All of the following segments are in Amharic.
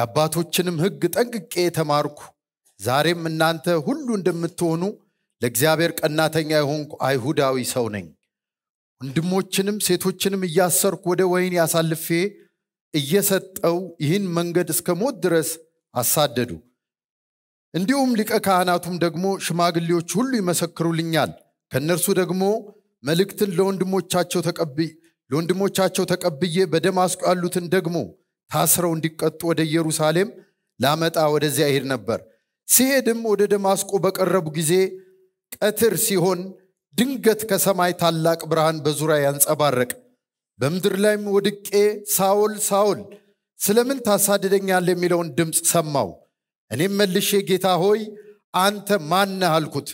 የአባቶችንም ሕግ ጠንቅቄ የተማርኩ ዛሬም እናንተ ሁሉ እንደምትሆኑ ለእግዚአብሔር ቀናተኛ የሆንኩ አይሁዳዊ ሰው ነኝ። ወንድሞችንም ሴቶችንም እያሰርኩ ወደ ወይን ያሳልፌ እየሰጠው ይህን መንገድ እስከ ሞት ድረስ አሳደዱ። እንዲሁም ሊቀ ካህናቱም ደግሞ ሽማግሌዎች ሁሉ ይመሰክሩልኛል። ከእነርሱ ደግሞ መልእክትን ለወንድሞቻቸው ተቀብዬ በደማስቆ ያሉትን ደግሞ ታስረው እንዲቀጡ ወደ ኢየሩሳሌም ላመጣ ወደዚያ ይሄድ ነበር። ሲሄድም ወደ ደማስቆ በቀረቡ ጊዜ ቀትር ሲሆን ድንገት ከሰማይ ታላቅ ብርሃን በዙሪያ ያንጸባረቅ። በምድር ላይም ወድቄ ሳውል ሳውል ስለምን ታሳድደኛል የሚለውን ድምፅ ሰማው። እኔም መልሼ ጌታ ሆይ አንተ ማነ አልኩት።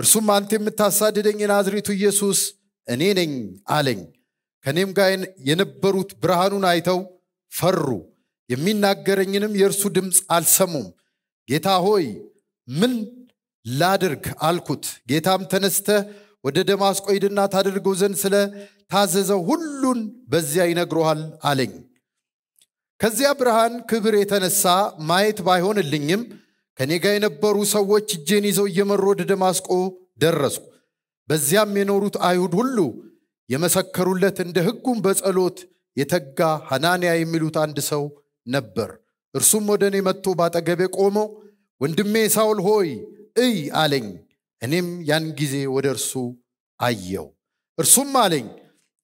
እርሱም አንተ የምታሳድደኝ የናዝሬቱ ኢየሱስ እኔ ነኝ አለኝ። ከእኔም ጋር የነበሩት ብርሃኑን አይተው ፈሩ፣ የሚናገረኝንም የእርሱ ድምፅ አልሰሙም። ጌታ ሆይ ምን ላድርግ አልኩት። ጌታም ተነስተ ወደ ደማስቆ ሂድና ታደርገው ዘንድ ስለ ታዘዘው ሁሉን በዚያ ይነግሮሃል አለኝ። ከዚያ ብርሃን ክብር የተነሳ ማየት ባይሆንልኝም ከኔ ጋር የነበሩ ሰዎች እጄን ይዘው እየመሩ ወደ ደማስቆ ደረሱ። በዚያም የኖሩት አይሁድ ሁሉ የመሰከሩለት እንደ ሕጉም በጸሎት የተጋ ሐናንያ የሚሉት አንድ ሰው ነበር። እርሱም ወደ እኔ መጥቶ ባጠገቤ ቆሞ ወንድሜ ሳውል ሆይ እይ አለኝ። እኔም ያን ጊዜ ወደ እርሱ አየው። እርሱም አለኝ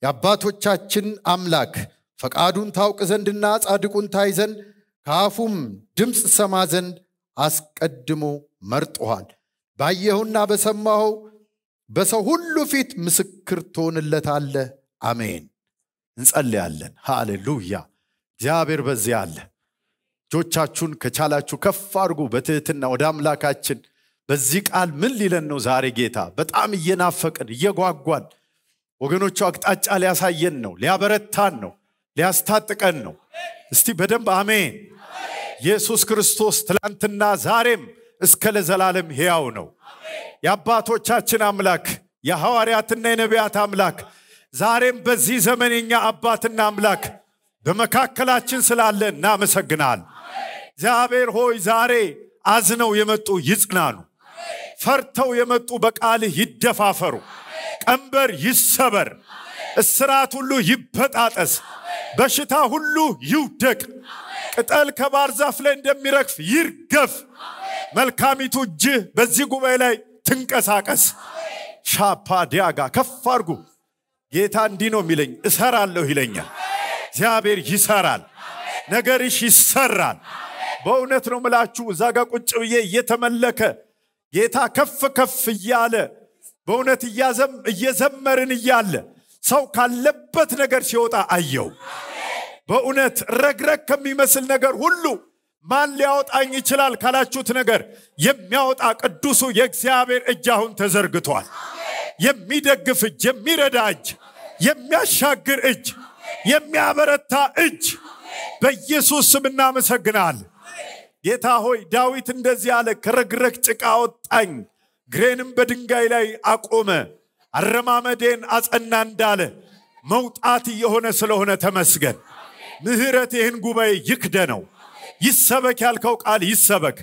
የአባቶቻችን አምላክ ፈቃዱን ታውቅ ዘንድና ጻድቁን ታይ ዘንድ ከአፉም ድምፅ ሰማ ዘንድ አስቀድሞ መርጦሃል። ባየሁና በሰማኸው በሰው ሁሉ ፊት ምስክር ትሆንለታለህ። አሜን። እንጸልያለን። ሃሌሉያ! እግዚአብሔር በዚህ አለ። እጆቻችሁን ከቻላችሁ ከፍ አድርጉ በትህትና ወደ አምላካችን። በዚህ ቃል ምን ሊለን ነው ዛሬ ጌታ? በጣም እየናፈቅን እየጓጓን ወገኖቹ አቅጣጫ ሊያሳየን ነው፣ ሊያበረታን ነው፣ ሊያስታጥቀን ነው። እስቲ በደንብ አሜን። ኢየሱስ ክርስቶስ ትላንትና ዛሬም እስከ ለዘላለም ሕያው ነው። የአባቶቻችን አምላክ የሐዋርያትና የነቢያት አምላክ ዛሬም በዚህ ዘመን የኛ አባትና አምላክ በመካከላችን ስላለ እናመሰግናል። እግዚአብሔር ሆይ ዛሬ አዝነው የመጡ ይጽናኑ፣ ፈርተው የመጡ በቃልህ ይደፋፈሩ፣ ቀንበር ይሰበር፣ እስራት ሁሉ ይበጣጠስ፣ በሽታ ሁሉ ይውደቅ፣ ቅጠል ከባህር ዛፍ ላይ እንደሚረግፍ ይርገፍ። መልካሚቱ እጅህ በዚህ ጉባኤ ላይ ትንቀሳቀስ። ሻፓ ዲያጋ ከፍ አድርጉ። ጌታ እንዲህ ነው የሚለኝ፣ እሰራለሁ ይለኛል። እግዚአብሔር ይሰራል፣ ነገርሽ ይሰራል። በእውነት ነው ምላችሁ፣ እዛ ጋር ቁጭ ብዬ እየተመለከ ጌታ ከፍ ከፍ እያለ በእውነት እየዘመርን እያለ ሰው ካለበት ነገር ሲወጣ አየው። በእውነት ረግረግ ከሚመስል ነገር ሁሉ ማን ሊያወጣኝ ይችላል ካላችሁት ነገር የሚያወጣ ቅዱሱ የእግዚአብሔር እጅ አሁን ተዘርግቷል። የሚደግፍ እጅ፣ የሚረዳ እጅ የሚያሻግር እጅ፣ የሚያበረታ እጅ በኢየሱስ ስም እናመሰግናል። ጌታ ሆይ ዳዊት እንደዚህ አለ፣ ከረግረግ ጭቃ ወጣኝ ግሬንም በድንጋይ ላይ አቆመ፣ አረማመዴን አጸና እንዳለ መውጣት እየሆነ ስለሆነ ተመስገን። ምህረት ይህን ጉባኤ ይክደ ነው። ይሰበክ ያልከው ቃል ይሰበክ፣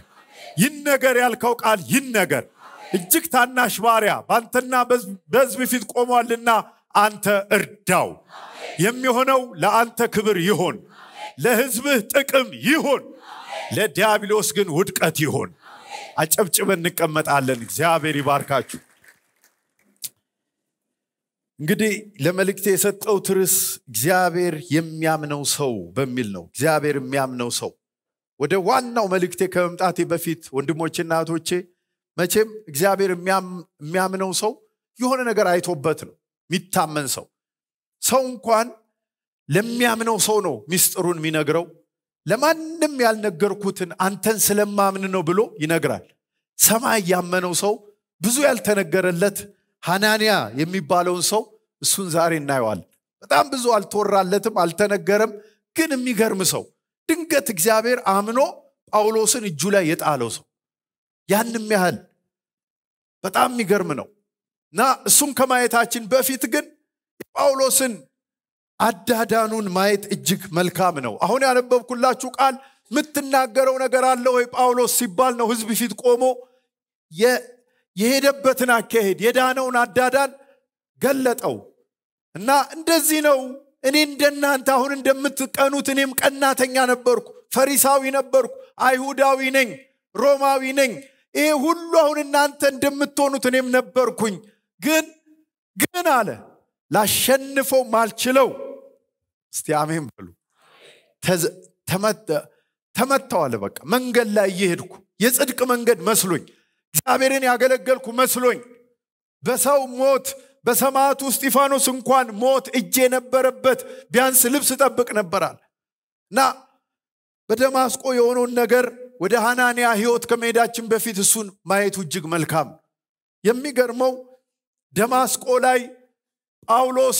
ይነገር ያልከው ቃል ይነገር። እጅግ ታናሽ ባሪያ በአንተና በህዝብ ፊት ቆሟልና አንተ እርዳው። የሚሆነው ለአንተ ክብር ይሆን፣ ለህዝብህ ጥቅም ይሆን፣ ለዲያብሎስ ግን ውድቀት ይሆን። አጨብጭበን እንቀመጣለን። እግዚአብሔር ይባርካችሁ። እንግዲህ ለመልእክቴ የሰጠው ትርስ እግዚአብሔር የሚያምነው ሰው በሚል ነው። እግዚአብሔር የሚያምነው ሰው ወደ ዋናው መልእክቴ ከመምጣቴ በፊት ወንድሞችና እህቶቼ መቼም እግዚአብሔር የሚያምነው ሰው የሆነ ነገር አይቶበት ነው። የሚታመን ሰው ሰው እንኳን ለሚያምነው ሰው ነው ሚስጥሩን የሚነግረው ለማንም ያልነገርኩትን አንተን ስለማምን ነው ብሎ ይነግራል ሰማይ ያመነው ሰው ብዙ ያልተነገረለት ሃናንያ የሚባለውን ሰው እሱን ዛሬ እናየዋል በጣም ብዙ አልተወራለትም አልተነገረም ግን የሚገርም ሰው ድንገት እግዚአብሔር አምኖ ጳውሎስን እጁ ላይ የጣለው ሰው ያንም ያህል በጣም የሚገርም ነው እና እሱም ከማየታችን በፊት ግን የጳውሎስን አዳዳኑን ማየት እጅግ መልካም ነው። አሁን ያነበብኩላችሁ ቃል የምትናገረው ነገር አለ ወይ ጳውሎስ ሲባል ነው ህዝብ ፊት ቆሞ የሄደበትን አካሄድ የዳነውን አዳዳን ገለጠው እና እንደዚህ ነው እኔ እንደናንተ አሁን እንደምትቀኑት እኔም ቀናተኛ ነበርኩ፣ ፈሪሳዊ ነበርኩ፣ አይሁዳዊ ነኝ፣ ሮማዊ ነኝ። ይሄ ሁሉ አሁን እናንተ እንደምትሆኑት እኔም ነበርኩኝ። ግን ግን አለ ላሸንፈው ማልችለው እስቲ አሜን በሉ ተመተዋለ በቃ መንገድ ላይ እየሄድኩ የጽድቅ መንገድ መስሎኝ እግዚአብሔርን ያገለገልኩ መስሎኝ በሰው ሞት በሰማዕቱ እስጢፋኖስ እንኳን ሞት እጅ የነበረበት ቢያንስ ልብስ ጠብቅ ነበራል እና በደማስቆ የሆነውን ነገር ወደ ሃናንያ ህይወት ከመሄዳችን በፊት እሱን ማየቱ እጅግ መልካም የሚገርመው ደማስቆ ላይ ጳውሎስ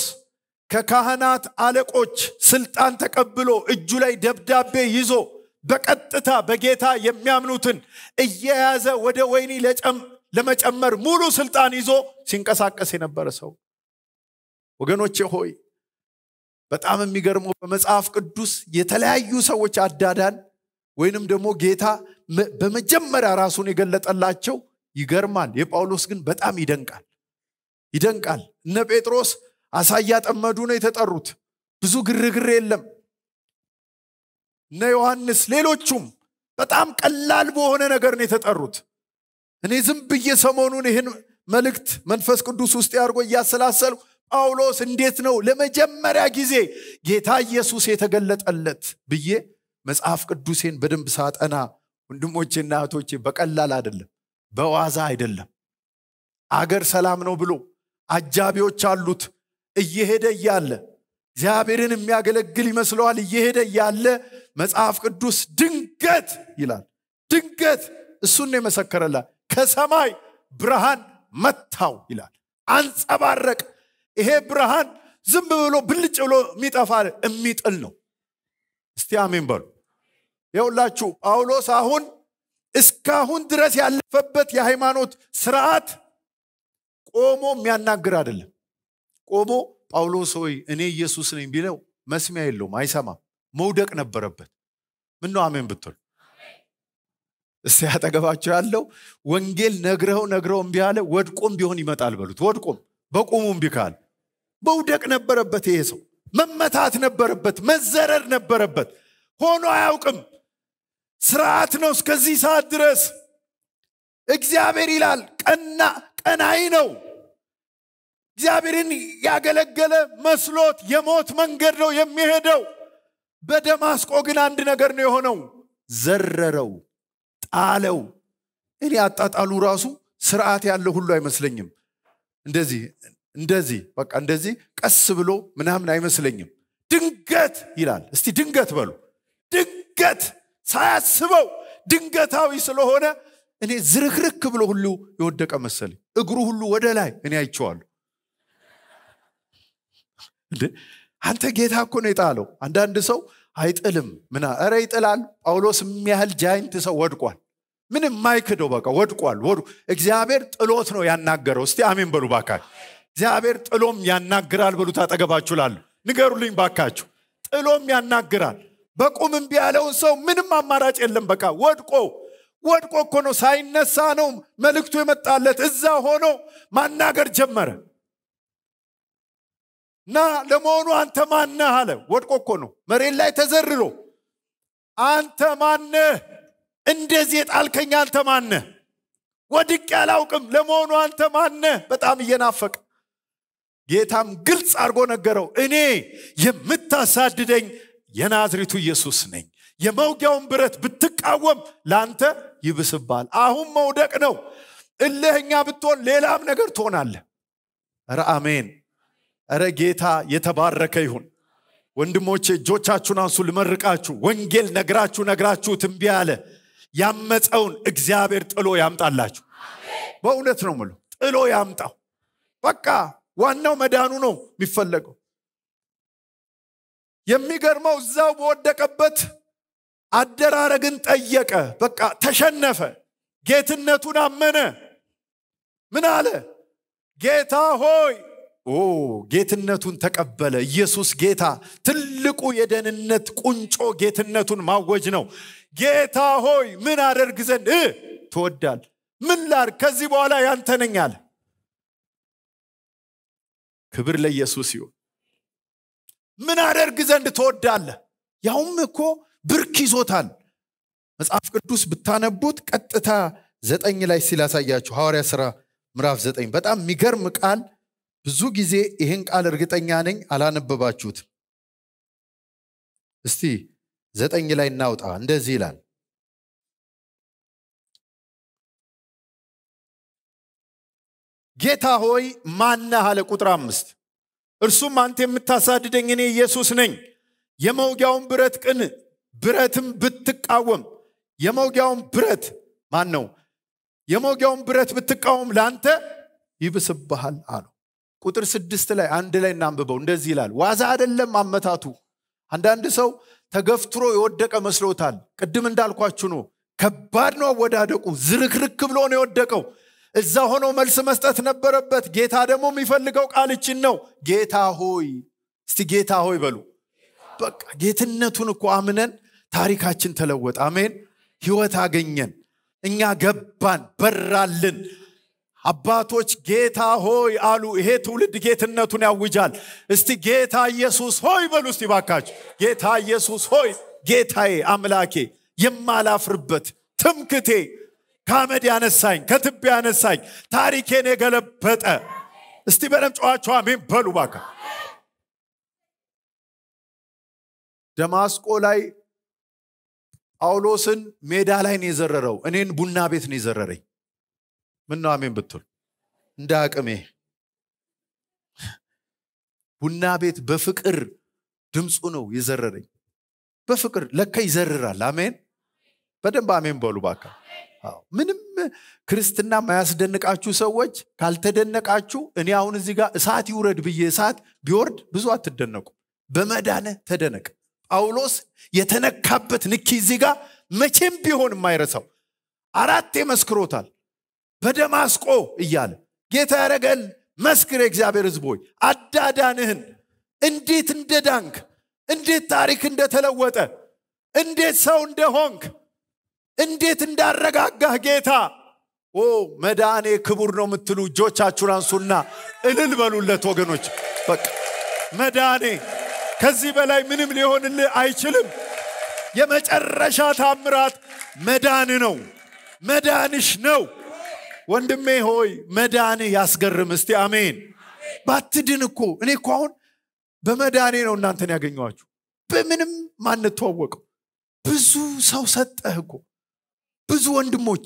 ከካህናት አለቆች ስልጣን ተቀብሎ እጁ ላይ ደብዳቤ ይዞ በቀጥታ በጌታ የሚያምኑትን እየያዘ ወደ ወይኒ ለመጨመር ሙሉ ስልጣን ይዞ ሲንቀሳቀስ የነበረ ሰው ወገኖቼ ሆይ በጣም የሚገርመው በመጽሐፍ ቅዱስ የተለያዩ ሰዎች አዳዳን ወይንም ደግሞ ጌታ በመጀመሪያ ራሱን የገለጠላቸው ይገርማል የጳውሎስ ግን በጣም ይደንቃል ይደንቃል። እነ ጴጥሮስ አሳ እያጠመዱ ነው የተጠሩት። ብዙ ግርግር የለም። እነ ዮሐንስ፣ ሌሎቹም በጣም ቀላል በሆነ ነገር ነው የተጠሩት። እኔ ዝም ብዬ ሰሞኑን ይህን መልእክት መንፈስ ቅዱስ ውስጥ ያድርጎ እያሰላሰሉ ጳውሎስ እንዴት ነው ለመጀመሪያ ጊዜ ጌታ ኢየሱስ የተገለጠለት ብዬ መጽሐፍ ቅዱሴን በደንብ ሳጠና ወንድሞቼና እህቶቼ በቀላል አይደለም፣ በዋዛ አይደለም። አገር ሰላም ነው ብሎ አጃቢዎች አሉት። እየሄደ እያለ እግዚአብሔርን የሚያገለግል ይመስለዋል። እየሄደ እያለ መጽሐፍ ቅዱስ ድንገት ይላል፣ ድንገት እሱን የመሰከረላ ከሰማይ ብርሃን መታው ይላል፣ አንጸባረቅ። ይሄ ብርሃን ዝም ብሎ ብልጭ ብሎ የሚጠፋ የሚጥል ነው። እስቲ አሜን በሉ። የሁላችሁ ጳውሎስ አሁን እስካሁን ድረስ ያለፈበት የሃይማኖት ስርዓት ቆሞ የሚያናግር አይደለም። ቆሞ ጳውሎስ ሆይ እኔ ኢየሱስ ነኝ ቢለው መስሚያ የለውም፣ አይሰማም። መውደቅ ነበረበት። ምን ነው አሜን ብትል እስቲ ያጠገባቸው ያለው ወንጌል ነግረው ነግረው እምቢ አለ። ወድቆም ቢሆን ይመጣል በሉት። ወድቆም በቁሙ እምቢ ካለ መውደቅ ነበረበት። ይሄ ሰው መመታት ነበረበት። መዘረር ነበረበት። ሆኖ አያውቅም። ስርዓት ነው እስከዚህ ሰዓት ድረስ እግዚአብሔር ይላል ቀና ቀናይ ነው። እግዚአብሔርን ያገለገለ መስሎት የሞት መንገድ ነው የሚሄደው። በደማስቆ ግን አንድ ነገር ነው የሆነው፣ ዘረረው፣ ጣለው። እኔ አጣጣሉ ራሱ ስርዓት ያለ ሁሉ አይመስለኝም። እንደዚህ እንደዚህ በቃ እንደዚህ ቀስ ብሎ ምናምን አይመስለኝም። ድንገት ይላል። እስቲ ድንገት በሉ። ድንገት ሳያስበው ድንገታዊ ስለሆነ እኔ ዝርክርክ ብሎ ሁሉ የወደቀ መሰለኝ እግሩ ሁሉ ወደ ላይ እኔ አይቸዋሉ አንተ ጌታ እኮ ነው የጣለው አንዳንድ ሰው አይጥልም ምና ረ ይጥላል ጳውሎስ የሚያህል ጃይንት ሰው ወድቋል ምንም ማይክደው በቃ ወድቋል ወድ እግዚአብሔር ጥሎት ነው ያናገረው እስቲ አሜን በሉ ባካል እግዚአብሔር ጥሎም ያናግራል በሉ ታጠገባችሁ ላሉ ንገሩልኝ ባካችሁ ጥሎም ያናግራል በቁም ቢያለውን ሰው ምንም አማራጭ የለም በቃ ወድቆ ወድቆ እኮ ነው ሳይነሳ ነው መልእክቱ የመጣለት እዛ ሆኖ ማናገር ጀመረ እና ለመሆኑ አንተ ማነህ አለ ወድቆ እኮ ነው መሬት ላይ ተዘርሮ አንተ ማነህ እንደዚህ የጣልከኝ አንተ ማነህ ወድቅ ያላውቅም ለመሆኑ አንተ ማነህ በጣም እየናፈቅ ጌታም ግልጽ አድርጎ ነገረው እኔ የምታሳድደኝ የናዝሪቱ ኢየሱስ ነኝ የመውጊያውን ብረት ብትቃወም ለአንተ ይብስባል። አሁን መውደቅ ነው። እልህኛ ብትሆን ሌላም ነገር ትሆናለህ። ረ አሜን። ረ ጌታ የተባረከ ይሁን። ወንድሞቼ እጆቻችሁን አንሱ፣ ልመርቃችሁ። ወንጌል ነግራችሁ ነግራችሁ ትንቢ አለ ያመፀውን እግዚአብሔር ጥሎ ያምጣላችሁ። በእውነት ነው ምሎ ጥሎ ያምጣው። በቃ ዋናው መዳኑ ነው የሚፈለገው። የሚገርመው እዛው በወደቀበት አደራረግን ጠየቀ። በቃ ተሸነፈ። ጌትነቱን አመነ። ምን አለ? ጌታ ሆይ ኦ ጌትነቱን ተቀበለ። ኢየሱስ ጌታ ትልቁ የደህንነት ቁንጮ ጌትነቱን ማወጅ ነው። ጌታ ሆይ ምን አደርግ ዘንድ ትወዳል? ምን ላር ከዚህ በኋላ ያንተ ነኝ አለ። ክብር ለኢየሱስ ይሁን። ምን አደርግ ዘንድ ትወዳለህ? ያውም እኮ ብርክ ይዞታል መጽሐፍ ቅዱስ ብታነቡት ቀጥታ ዘጠኝ ላይ ሲላሳያችሁ ሐዋርያ ሥራ ምዕራፍ ዘጠኝ በጣም የሚገርም ቃል ብዙ ጊዜ ይህን ቃል እርግጠኛ ነኝ አላነበባችሁት እስቲ ዘጠኝ ላይ እናውጣ እንደዚህ ይላል ጌታ ሆይ ማነህ አለ ቁጥር አምስት እርሱም አንተ የምታሳድደኝ እኔ ኢየሱስ ነኝ የመውጊያውን ብረት ቅን ብረትም ብትቃወም የመውጊያውን ብረት ማን ነው? የመውጊያውን ብረት ብትቃወም ለአንተ ይብስብሃል አለው። ቁጥር ስድስት ላይ አንድ ላይ እናንብበው። እንደዚህ ይላል፣ ዋዛ አይደለም አመታቱ። አንዳንድ ሰው ተገፍትሮ የወደቀ መስሎታል። ቅድም እንዳልኳችሁ ነው። ከባድ ነው አወዳደቁ። ዝርክርክ ብሎ ነው የወደቀው። እዛ ሆኖ መልስ መስጠት ነበረበት። ጌታ ደግሞ የሚፈልገው ቃልችን ነው። ጌታ ሆይ፣ እስቲ ጌታ ሆይ በሉ በቃ ጌትነቱን እኮ አምነን ታሪካችን ተለወጠ አሜን ህይወት አገኘን እኛ ገባን በራልን አባቶች ጌታ ሆይ አሉ ይሄ ትውልድ ጌትነቱን ያውጃል እስቲ ጌታ ኢየሱስ ሆይ በሉ እስቲ ባካች ጌታ ኢየሱስ ሆይ ጌታዬ አምላኬ የማላፍርበት ትምክቴ ከአመድ ያነሳኝ ከትቤ ያነሳኝ ታሪኬን የገለበጠ እስቲ በደም ጨዋቸው አሜን በሉ ባካ ደማስቆ ላይ ጳውሎስን ሜዳ ላይ ነው የዘረረው እኔን ቡና ቤት ነው የዘረረኝ ምነው አሜን ብትል እንደ አቅሜ ቡና ቤት በፍቅር ድምፁ ነው የዘረረኝ በፍቅር ለካ ይዘርራል አሜን በደንብ አሜን በሉ ባካ ምንም ክርስትና ማያስደንቃችሁ ሰዎች ካልተደነቃችሁ እኔ አሁን እዚህ ጋር እሳት ይውረድ ብዬ እሳት ቢወርድ ብዙ አትደነቁ በመዳነ ተደነቅ ጳውሎስ የተነካበት ንኪ እዚህ ጋር መቼም ቢሆን የማይረሳው አራቴ መስክሮታል። በደማስቆ እያለ ጌታ ያረገል መስክር፣ እግዚአብሔር ሕዝብ ሆይ አዳዳንህን፣ እንዴት እንደ ዳንክ፣ እንዴት ታሪክ እንደተለወጠ፣ እንዴት ሰው እንደሆንክ፣ እንዴት እንዳረጋጋህ ጌታ ኦ መዳኔ ክቡር ነው የምትሉ እጆቻችሁን አንሱና እልል በሉለት ወገኖች። በቃ መዳኔ ከዚህ በላይ ምንም ሊሆንልህ አይችልም። የመጨረሻ ታምራት መዳን ነው። መዳንሽ ነው። ወንድሜ ሆይ መዳንህ ያስገርም። እስቲ አሜን። ባትድን እኮ እኔ እኮ አሁን በመዳኔ ነው እናንተን ያገኘኋችሁ። በምንም ማንተዋወቀው ብዙ ሰው ሰጠህ እኮ ብዙ ወንድሞች።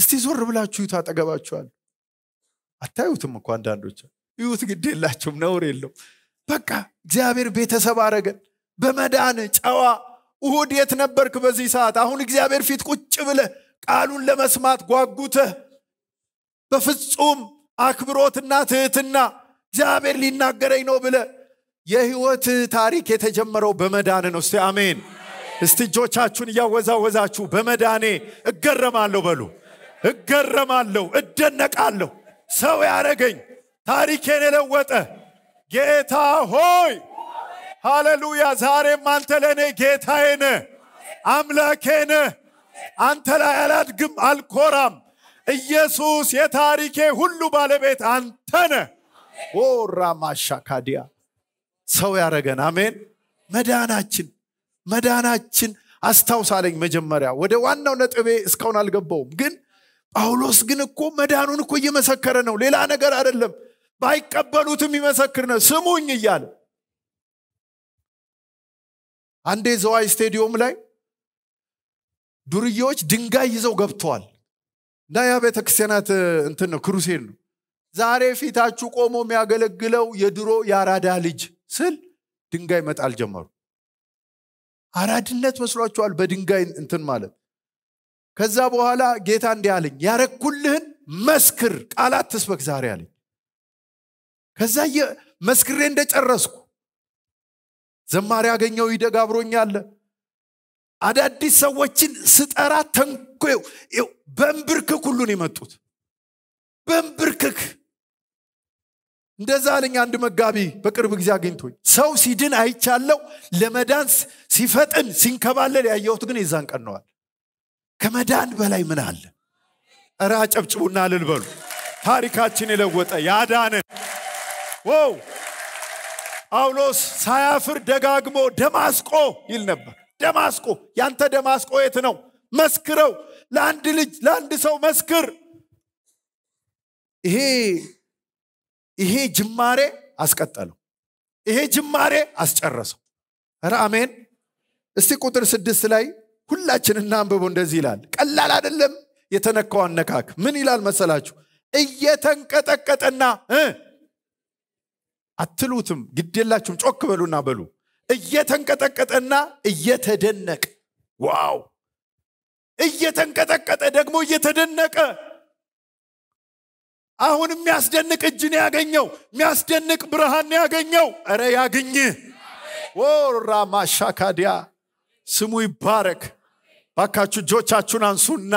እስቲ ዞር ብላችሁ ይዩት፣ አጠገባችኋል። አታዩትም እኮ አንዳንዶች። ይዩት፣ ግድ የላቸውም ነውር የለው። በቃ እግዚአብሔር ቤተሰብ አረገን በመዳን ጨዋ እሁድ የት ነበርክ በዚህ ሰዓት አሁን እግዚአብሔር ፊት ቁጭ ብለ ቃሉን ለመስማት ጓጉተ በፍጹም አክብሮትና ትህትና እግዚአብሔር ሊናገረኝ ነው ብለ የህይወት ታሪክ የተጀመረው በመዳን ነው እስቲ አሜን እስቲ እጆቻችሁን እያወዛወዛችሁ በመዳኔ እገረማለሁ በሉ እገረማለሁ እደነቃለሁ ሰው ያረገኝ ታሪኬን የለወጠ ጌታ ሆይ ሃሌሉያ፣ ዛሬም አንተ ለእኔ ጌታዬ ነህ፣ አምላኬ ነ አንተ ላይ አላድግም፣ አልኮራም። ኢየሱስ የታሪኬ ሁሉ ባለቤት አንተ ወራ ማሻካዲያ ሰው ያረገን አሜን። መዳናችን መዳናችን አስታውሳለኝ። መጀመሪያ ወደ ዋናው ነጥቤ እስካሁን አልገባውም፣ ግን ጳውሎስ ግን እኮ መዳኑን እኮ እየመሰከረ ነው። ሌላ ነገር አይደለም። ባይቀበሉትም ይመሰክር ነው ስሙኝ እያለ አንዴ ዘዋይ ስቴዲየም ላይ ዱርዬዎች ድንጋይ ይዘው ገብተዋል እና ያ ቤተክርስቲያናት እንትን ነው ክሩሴድ ነው ዛሬ ፊታችሁ ቆሞ የሚያገለግለው የድሮ የአራዳ ልጅ ስል ድንጋይ መጣል ጀመሩ አራድነት መስሏቸዋል በድንጋይ እንትን ማለት ከዛ በኋላ ጌታ እንዲህ አለኝ ያረግኩልህን መስክር ቃላት ትስበክ ዛሬ አለኝ ከዛ መስክሬ እንደጨረስኩ ዘማሪ ያገኘው ይደግ አብሮኛለ አዳዲስ ሰዎችን ስጠራ ተንኮ በእንብርክክ ሁሉን የመጡት በእንብርክክ እንደዛ አለኝ አንድ መጋቢ በቅርብ ጊዜ አግኝቶኝ ሰው ሲድን አይቻለው ለመዳን ሲፈጥን ሲንከባለል ያየሁት ግን የዛን ቀነዋል ከመዳን በላይ ምን አለ እራ ጨብጭቡና ልልበሉ ታሪካችን የለወጠ ያዳንን ወው ጳውሎስ ሳያፍር ደጋግሞ ደማስቆ ይል ነበር። ደማስቆ ያንተ ደማስቆ የት ነው? መስክረው፣ ለአንድ ልጅ ለአንድ ሰው መስክር። ይሄ ይሄ ጅማሬ አስቀጠለው። ይሄ ጅማሬ አስጨረሰው። ኧረ አሜን። እስቲ ቁጥር ስድስት ላይ ሁላችን እናንብቦ እንደዚህ ይላል። ቀላል አይደለም። የተነካው አነካክ ምን ይላል መሰላችሁ? እየተንቀጠቀጠና አትሉትም፣ የላችሁም፣ ጮክ በሉና በሉ። እየተንቀጠቀጠና እየተደነቀ ዋው! እየተንቀጠቀጠ ደግሞ እየተደነቀ አሁን የሚያስደንቅ እጅ ነው ያገኘው። የሚያስደንቅ ብርሃን ነው ያገኘው። እረ ያግኝ ወራ ማሻካዲያ ስሙ ይባረክ። ባካችሁ እጆቻችሁን አንሱና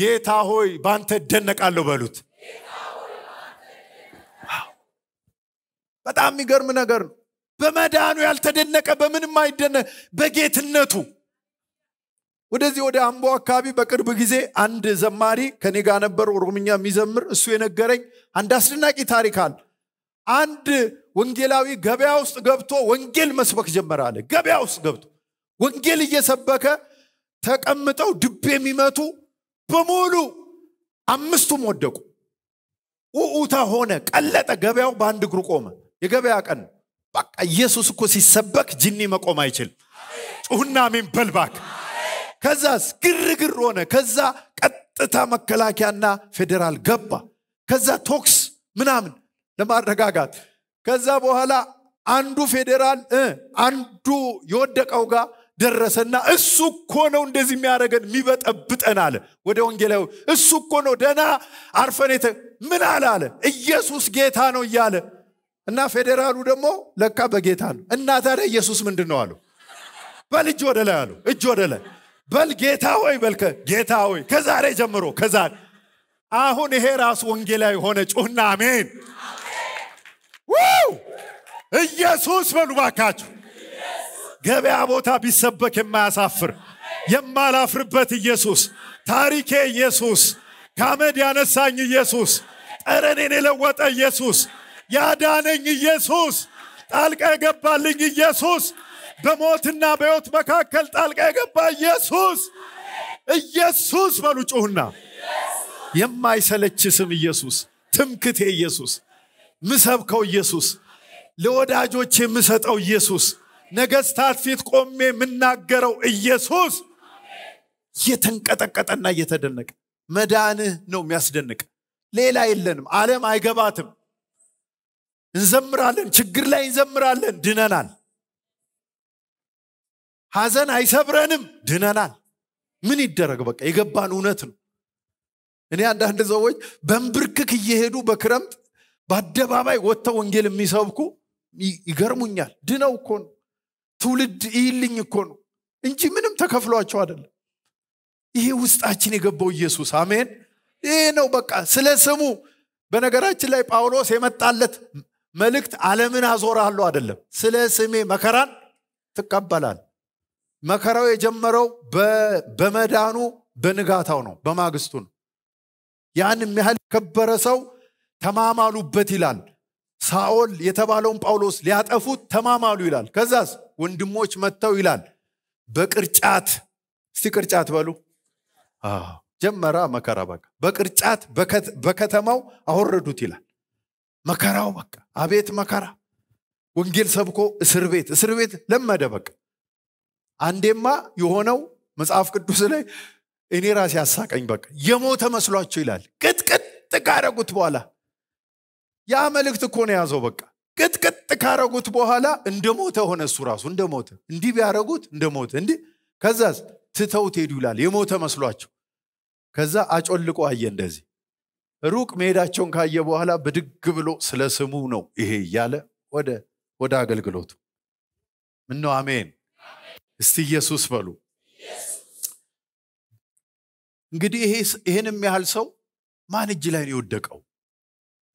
ጌታ ሆይ ባንተ እደነቃለሁ በሉት። በጣም የሚገርም ነገር ነው። በመዳኑ ያልተደነቀ በምንም አይደነ በጌትነቱ ወደዚህ ወደ አምቦ አካባቢ በቅርብ ጊዜ አንድ ዘማሪ ከኔ ጋር ነበር ኦሮምኛ የሚዘምር እሱ የነገረኝ አንድ አስደናቂ ታሪክ አለ አንድ ወንጌላዊ ገበያ ውስጥ ገብቶ ወንጌል መስበክ ጀመረ አለ ገበያ ውስጥ ገብቶ ወንጌል እየሰበከ ተቀምጠው ድብ የሚመቱ በሙሉ አምስቱም ወደቁ ውኡታ ሆነ ቀለጠ ገበያው በአንድ እግሩ ቆመ የገበያ ቀን በቃ ኢየሱስ እኮ ሲሰበክ ጅኒ መቆም አይችል። ጩሁና ሚን በልባክ። ከዛስ ግርግር ሆነ። ከዛ ቀጥታ መከላከያና ፌዴራል ገባ። ከዛ ቶክስ ምናምን ለማረጋጋት ከዛ በኋላ አንዱ ፌዴራል አንዱ የወደቀው ጋር ደረሰና እሱ እኮ ነው እንደዚህ የሚያደረገን የሚበጠብጠን አለ። ወደ ወንጌላዊ እሱ እኮ ነው ደና አርፈን ምን አለ አለ ኢየሱስ ጌታ ነው እያለ እና ፌዴራሉ ደግሞ ለካ በጌታ ነው እና ታዲያ ኢየሱስ ምንድን ነው አሉ በል እጅ ወደ ላይ አሉ እጅ ወደ ላይ በል ጌታ ወይ በልከ ጌታ ወይ ከዛሬ ጀምሮ ከዛሬ አሁን ይሄ ራሱ ወንጌላዊ ሆነ ጩህና አሜን ኢየሱስ በሉ ባካችሁ ገበያ ቦታ ቢሰበክ የማያሳፍር የማላፍርበት ኢየሱስ ታሪኬ ኢየሱስ ከአመድ ያነሳኝ ኢየሱስ ጠረኔን የለወጠ ኢየሱስ ያዳነኝ ኢየሱስ፣ ጣልቃ የገባልኝ ኢየሱስ፣ በሞትና በሕይወት መካከል ጣልቃ የገባ ኢየሱስ፣ ኢየሱስ በሉ ጩሁና። የማይሰለች ስም ኢየሱስ፣ ትምክቴ ኢየሱስ፣ ምሰብከው ኢየሱስ፣ ለወዳጆች የምሰጠው ኢየሱስ፣ ነገስታት ፊት ቆሜ የምናገረው ኢየሱስ እየተንቀጠቀጠና እየተደነቀ መዳንህ ነው የሚያስደንቅ። ሌላ የለንም። ዓለም አይገባትም። እንዘምራለን፣ ችግር ላይ እንዘምራለን፣ ድነናል። ሐዘን አይሰብረንም፣ ድነናል። ምን ይደረግ በቃ የገባን እውነት ነው። እኔ አንዳንድ ሰዎች በንብርክክ እየሄዱ በክረምት በአደባባይ ወጥተው ወንጌል የሚሰብኩ ይገርሙኛል። ድነው እኮ ነው። ትውልድ ይልኝ እኮ ነው እንጂ ምንም ተከፍሏቸው አይደለም። ይሄ ውስጣችን የገባው ኢየሱስ አሜን። ይሄ ነው በቃ ስለ ስሙ። በነገራችን ላይ ጳውሎስ የመጣለት መልእክት ዓለምን አዞራለሁ አይደለም። ስለ ስሜ መከራን ትቀበላል። መከራው የጀመረው በመዳኑ በንጋታው ነው፣ በማግስቱ ነው። ያንም ያህል የከበረ ሰው ተማማሉበት ይላል። ሳኦል የተባለውን ጳውሎስ ሊያጠፉት ተማማሉ ይላል። ከዛስ ወንድሞች መጥተው ይላል በቅርጫት እስቲ ቅርጫት በሉ ጀመራ መከራ በቃ በቅርጫት በከተማው አወረዱት ይላል። መከራው በቃ አቤት መከራ ወንጌል ሰብኮ እስር ቤት እስር ቤት ለመደ በቃ አንዴማ የሆነው መጽሐፍ ቅዱስ ላይ እኔ ራሴ አሳቀኝ በቃ የሞተ መስሏቸው ይላል ቅጥቅጥ ካረጉት በኋላ ያ መልእክት እኮ ነው የያዘው በቃ ቅጥቅጥ ካረጉት በኋላ እንደ ሞተ ሆነ እሱ ራሱ እንደ ሞተ እንዲህ ቢያረጉት እንደ ሞተ እንዲህ ከዛ ትተውት ሄዱ ይላል የሞተ መስሏቸው ከዛ አጮልቆ አየ እንደዚህ ሩቅ መሄዳቸውን ካየ በኋላ ብድግ ብሎ ስለ ስሙ ነው ይሄ እያለ ወደ ወደ አገልግሎቱ ምነው አሜን እስቲ ኢየሱስ በሉ እንግዲህ ይህንም ያህል ሰው ማን እጅ ላይ ነው የወደቀው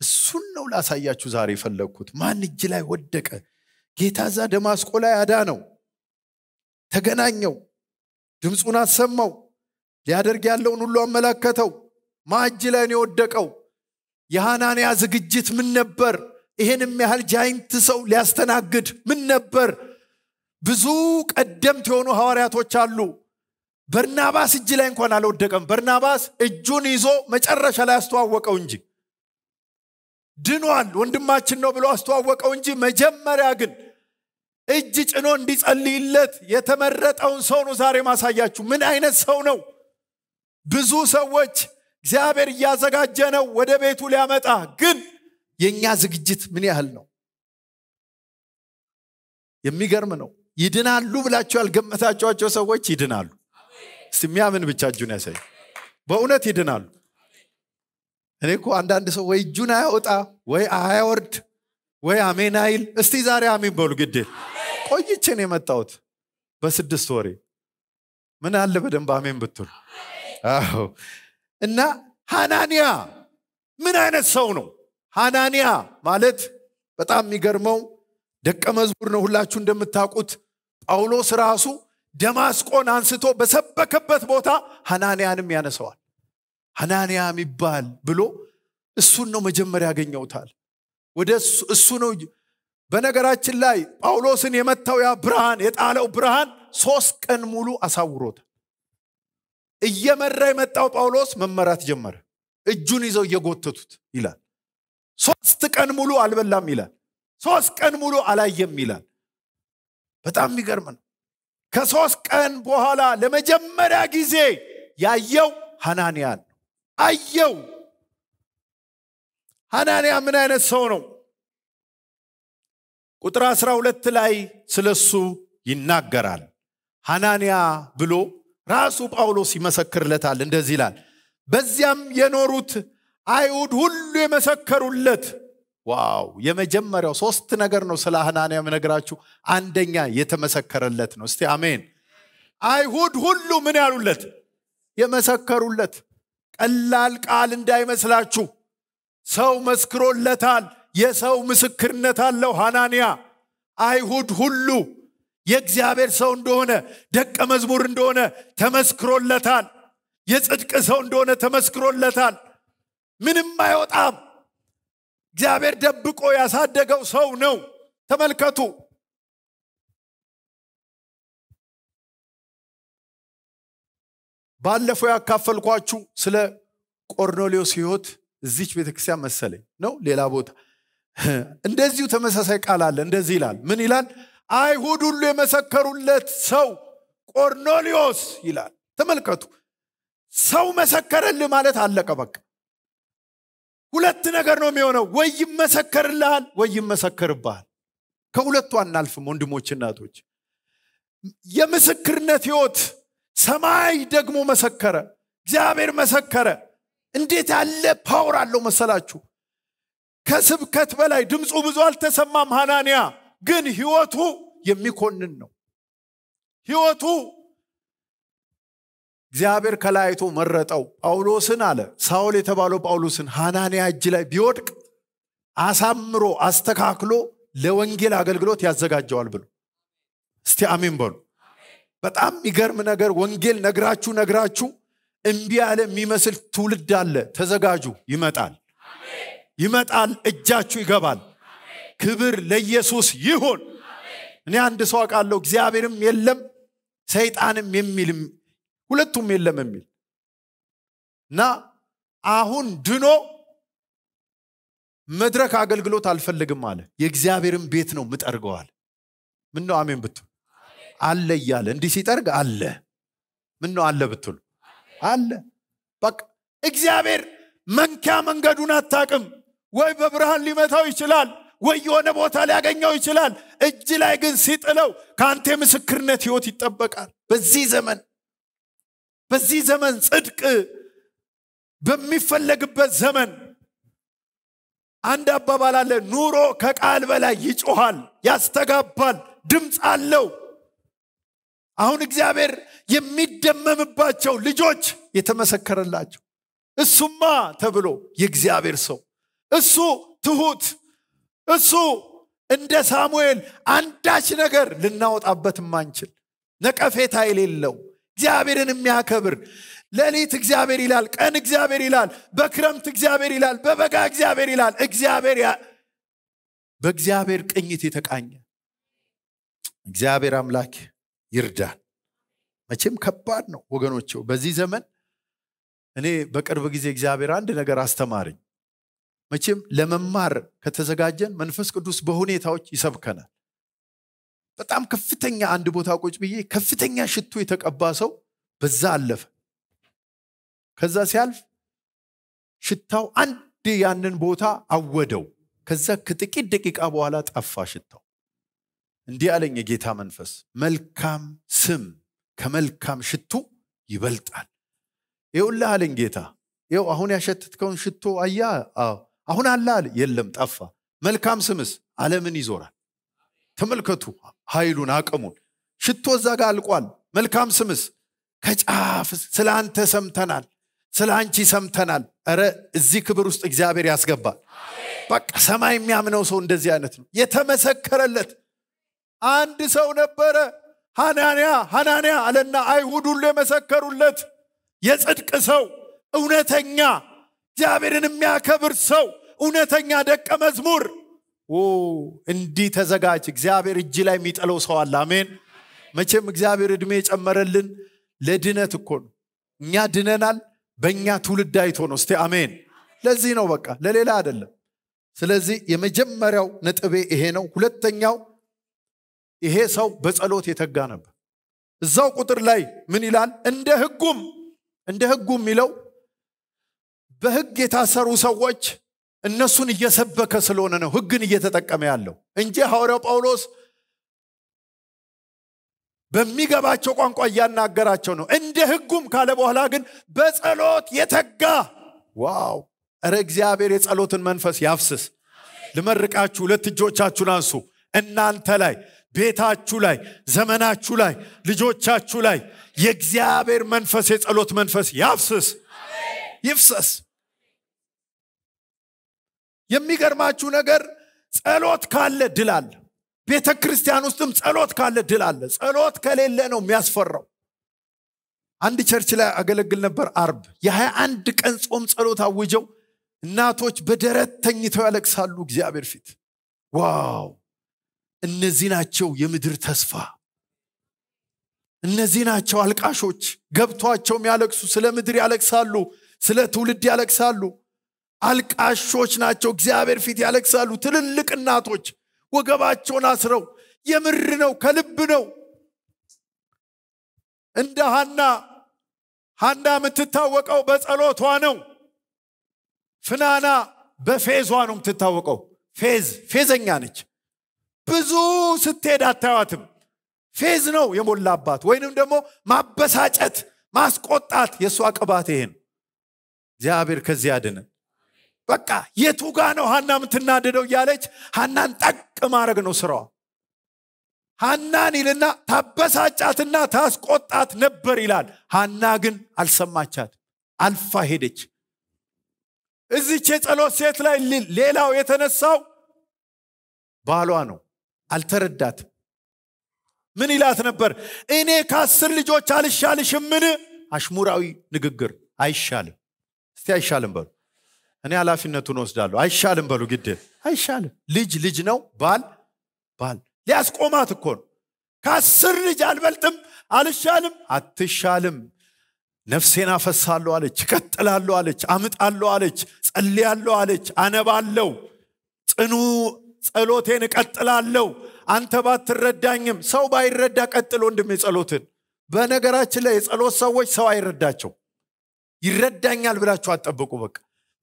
እሱን ነው ላሳያችሁ ዛሬ የፈለግኩት ማን እጅ ላይ ወደቀ ጌታ ዛ ደማስቆ ላይ አዳ ነው ተገናኘው ድምፁን አሰማው ሊያደርግ ያለውን ሁሉ አመላከተው ማጅ ላይ ነው የወደቀው የሐናንያ ዝግጅት ምን ነበር ይሄንም ያህል ጃይንት ሰው ሊያስተናግድ ምን ነበር ብዙ ቀደምት የሆኑ ሐዋርያቶች አሉ በርናባስ እጅ ላይ እንኳን አልወደቀም በርናባስ እጁን ይዞ መጨረሻ ላይ አስተዋወቀው እንጂ ድኗል ወንድማችን ነው ብሎ አስተዋወቀው እንጂ መጀመሪያ ግን እጅ ጭኖ እንዲጸልይለት የተመረጠውን ሰው ነው ዛሬ ማሳያችሁ ምን አይነት ሰው ነው ብዙ ሰዎች እግዚአብሔር እያዘጋጀ ነው ወደ ቤቱ ሊያመጣ ግን የእኛ ዝግጅት ምን ያህል ነው የሚገርም ነው ይድናሉ ብላቸው ያልገመታቸኋቸው ሰዎች ይድናሉ ስሚያምን ብቻ እጁን ያሳይ በእውነት ይድናሉ እኔ እኮ አንዳንድ ሰው ወይ እጁን አያወጣ ወይ አያወርድ ወይ አሜን አይል እስቲ ዛሬ አሜን በሉ ግድል ቆይችን የመጣሁት በስድስት ወሬ ምን አለ በደንብ አሜን ብትሉ አዎ እና ሃናንያ ምን አይነት ሰው ነው? ሃናንያ ማለት በጣም የሚገርመው ደቀ መዝሙር ነው። ሁላችሁ እንደምታውቁት ጳውሎስ ራሱ ደማስቆን አንስቶ በሰበከበት ቦታ ሃናንያንም ያነሰዋል። ሃናንያ የሚባል ብሎ እሱን ነው መጀመሪያ ያገኘውታል። ወደ እሱ ነው። በነገራችን ላይ ጳውሎስን የመታው ያ ብርሃን የጣለው ብርሃን ሶስት ቀን ሙሉ አሳውሮታል። እየመራ የመጣው ጳውሎስ መመራት ጀመረ እጁን ይዘው እየጎተቱት ይላል ሶስት ቀን ሙሉ አልበላም ይላል ሶስት ቀን ሙሉ አላየም ይላል በጣም የሚገርም ነው ከሶስት ቀን በኋላ ለመጀመሪያ ጊዜ ያየው ሐናንያን ነው አየው ሐናንያ ምን አይነት ሰው ነው ቁጥር ሁለት ላይ ስለሱ ይናገራል ሐናንያ ብሎ ራሱ ጳውሎስ ይመሰክርለታል። እንደዚህ ይላል፣ በዚያም የኖሩት አይሁድ ሁሉ የመሰከሩለት። ዋው! የመጀመሪያው ሶስት ነገር ነው ስለ ሐናንያ የምነግራችሁ። አንደኛ የተመሰከረለት ነው። እስቲ አሜን። አይሁድ ሁሉ ምን ያሉለት? የመሰከሩለት። ቀላል ቃል እንዳይመስላችሁ። ሰው መስክሮለታል። የሰው ምስክርነት አለው ሐናንያ። አይሁድ ሁሉ የእግዚአብሔር ሰው እንደሆነ ደቀ መዝሙር እንደሆነ ተመስክሮለታል። የጽድቅ ሰው እንደሆነ ተመስክሮለታል። ምንም አይወጣም። እግዚአብሔር ደብቆ ያሳደገው ሰው ነው። ተመልከቱ። ባለፈው ያካፈልኳችሁ ስለ ቆርኔሌዎስ ህይወት እዚች ቤተክርስቲያን መሰለኝ ነው ሌላ ቦታ እንደዚሁ ተመሳሳይ ቃል አለ። እንደዚህ ይላል። ምን ይላል? አይሁድ ሁሉ የመሰከሩለት ሰው ቆርኔሊዮስ ይላል። ተመልከቱ፣ ሰው መሰከረልህ ማለት አለቀ በቃ። ሁለት ነገር ነው የሚሆነው፣ ወይ ይመሰከርልሃል፣ ወይ ይመሰከርብሃል። ከሁለቱ አናልፍም ወንድሞች፣ እናቶች። የምስክርነት ህይወት ሰማይ ደግሞ መሰከረ፣ እግዚአብሔር መሰከረ። እንዴት ያለ ፓወር አለው መሰላችሁ! ከስብከት በላይ ድምፁ ብዙ አልተሰማም ሃናንያ ግን ህይወቱ የሚኮንን ነው ህይወቱ እግዚአብሔር ከላይቶ መረጠው ጳውሎስን አለ ሳውል የተባለው ጳውሎስን ሃናንያ እጅ ላይ ቢወድቅ አሳምሮ አስተካክሎ ለወንጌል አገልግሎት ያዘጋጀዋል ብሎ እስቲ አሜን በሉ በጣም የሚገርም ነገር ወንጌል ነግራችሁ ነግራችሁ እምቢ ያለ የሚመስል ትውልድ አለ ተዘጋጁ ይመጣል ይመጣል እጃችሁ ይገባል ክብር ለኢየሱስ ይሁን። እኔ አንድ ሰው አቃለሁ እግዚአብሔርም የለም ሰይጣንም የሚልም ሁለቱም የለም የሚል እና አሁን ድኖ መድረክ አገልግሎት አልፈልግም አለ። የእግዚአብሔርን ቤት ነው ምጠርገዋል። ምን ነው አሜን ብትሉ አለ እያለ እንዲህ ሲጠርግ አለ። ምን ነው አለ ብትሉ አለ። በቃ እግዚአብሔር መንኪያ መንገዱን አታቅም። ወይ በብርሃን ሊመታው ይችላል ወይ የሆነ ቦታ ሊያገኘው ይችላል እጅ ላይ ግን ሲጥለው ከአንተ የምስክርነት ህይወት ይጠበቃል በዚህ ዘመን በዚህ ዘመን ጽድቅ በሚፈለግበት ዘመን አንድ አባባል አለ ኑሮ ከቃል በላይ ይጮሃል ያስተጋባል ድምፅ አለው አሁን እግዚአብሔር የሚደመምባቸው ልጆች የተመሰከረላቸው እሱማ ተብሎ የእግዚአብሔር ሰው እሱ ትሁት እሱ እንደ ሳሙኤል አንዳች ነገር ልናወጣበት ማንችል ነቀፌታ የሌለው እግዚአብሔርን የሚያከብር ሌሊት እግዚአብሔር ይላል ቀን እግዚአብሔር ይላል በክረምት እግዚአብሔር ይላል በበጋ እግዚአብሔር ይላል እግዚአብሔር በእግዚአብሔር ቅኝት የተቃኘ እግዚአብሔር አምላክ ይርዳን መቼም ከባድ ነው ወገኖቸው በዚህ ዘመን እኔ በቅርብ ጊዜ እግዚአብሔር አንድ ነገር አስተማርኝ መቼም ለመማር ከተዘጋጀን መንፈስ ቅዱስ በሁኔታዎች ይሰብከናል በጣም ከፍተኛ አንድ ቦታ ቁጭ ብዬ ከፍተኛ ሽቶ የተቀባ ሰው በዛ አለፈ ከዛ ሲያልፍ ሽታው አንድ ያንን ቦታ አወደው ከዛ ከጥቂት ደቂቃ በኋላ ጠፋ ሽታው እንዲህ አለኝ የጌታ መንፈስ መልካም ስም ከመልካም ሽቱ ይበልጣል ይውላ አለኝ ጌታ ይው አሁን ያሸትትከውን ሽቶ አያ አዎ አሁን አለ አለ የለም ጠፋ መልካም ስምስ አለምን ይዞራል ተመልከቱ ኃይሉን አቅሙን ሽቶ እዛ ጋር አልቋል መልካም ስምስ ከጫፍ ስለ አንተ ሰምተናል ስለ አንቺ ሰምተናል ረ እዚህ ክብር ውስጥ እግዚአብሔር ያስገባል በቃ ሰማይ የሚያምነው ሰው እንደዚህ አይነት ነው የተመሰከረለት አንድ ሰው ነበረ ሃናንያ ሃናንያ አለና አይሁድ ሁሉ የመሰከሩለት የጽድቅ ሰው እውነተኛ እግዚአብሔርን የሚያከብር ሰው እውነተኛ ደቀ መዝሙር እንዲህ ተዘጋጅ። እግዚአብሔር እጅ ላይ የሚጠለው ሰው አለ። አሜን። መቼም እግዚአብሔር እድሜ የጨመረልን ለድነት እኮ ነው። እኛ ድነናል፣ በእኛ ትውልድ አይቶ ነው። እስቲ አሜን። ለዚህ ነው በቃ ለሌላ አይደለም። ስለዚህ የመጀመሪያው ነጥቤ ይሄ ነው። ሁለተኛው ይሄ ሰው በጸሎት የተጋ ነበር። እዛው ቁጥር ላይ ምን ይላል? እንደ ህጉም እንደ ህጉም የሚለው በህግ የታሰሩ ሰዎች እነሱን እየሰበከ ስለሆነ ነው ህግን እየተጠቀመ ያለው እንጂ ሐዋርያው ጳውሎስ በሚገባቸው ቋንቋ እያናገራቸው ነው እንደ ህጉም ካለ በኋላ ግን በጸሎት የተጋ ዋው እረ እግዚአብሔር የጸሎትን መንፈስ ያፍስስ ልመርቃችሁ ሁለት እጆቻችሁን አንሱ እናንተ ላይ ቤታችሁ ላይ ዘመናችሁ ላይ ልጆቻችሁ ላይ የእግዚአብሔር መንፈስ የጸሎት መንፈስ ያፍስስ ይፍሰስ የሚገርማችሁ ነገር ጸሎት ካለ ድል አለ ቤተ ክርስቲያን ውስጥም ጸሎት ካለ ድል አለ ጸሎት ከሌለ ነው የሚያስፈራው አንድ ቸርች ላይ አገለግል ነበር አርብ የ21 ቀን ጾም ጸሎት አውጀው እናቶች በደረት ተኝተው ያለቅሳሉ እግዚአብሔር ፊት ዋው እነዚህ ናቸው የምድር ተስፋ እነዚህ ናቸው አልቃሾች ገብቷቸው ያለቅሱ ስለ ምድር ያለቅሳሉ ስለ ትውልድ ያለቅሳሉ አልቃሾች ናቸው። እግዚአብሔር ፊት ያለቅሳሉ። ትልልቅ እናቶች ወገባቸውን አስረው የምር ነው፣ ከልብ ነው። እንደ ሀና ሀና የምትታወቀው በጸሎቷ ነው። ፍናና በፌዟ ነው የምትታወቀው። ፌዝ ፌዘኛ ነች። ብዙ ስትሄድ አታዋትም ፌዝ ነው የሞላባት፣ ወይንም ደግሞ ማበሳጨት፣ ማስቆጣት። የእሷ ቅባት ይሄን እግዚአብሔር ከዚህ ያድነን። በቃ የቱ ጋ ነው ሀና የምትናደደው እያለች ሀናን ጠቅ ማድረግ ነው ስራዋ ሀናን ይልና ታበሳጫትና ታስቆጣት ነበር ይላል ሀና ግን አልሰማቻት አልፋ ሄደች እዚች የጸሎት ሴት ላይ ሌላው የተነሳው ባሏ ነው አልተረዳት? ምን ይላት ነበር እኔ ከአስር ልጆች አልሻልሽምን አሽሙራዊ ንግግር አይሻልም እስቲ አይሻልም በሉ እኔ ኃላፊነቱን ወስዳለሁ አይሻልም በሉ ግድ አይሻልም ልጅ ልጅ ነው ባል ባል ሊያስቆማት እኮ ነው ከአስር ልጅ አልበልጥም አልሻልም አትሻልም ነፍሴን አፈሳለሁ አለች እቀጥላለሁ አለች አምጣለሁ አለች ጸልያለሁ አለች አነባለው ጽኑ ጸሎቴን እቀጥላለሁ አንተ ባትረዳኝም ሰው ባይረዳ ቀጥል ወንድም የጸሎትን በነገራችን ላይ የጸሎት ሰዎች ሰው አይረዳቸው ይረዳኛል ብላችሁ አጠብቁ በቃ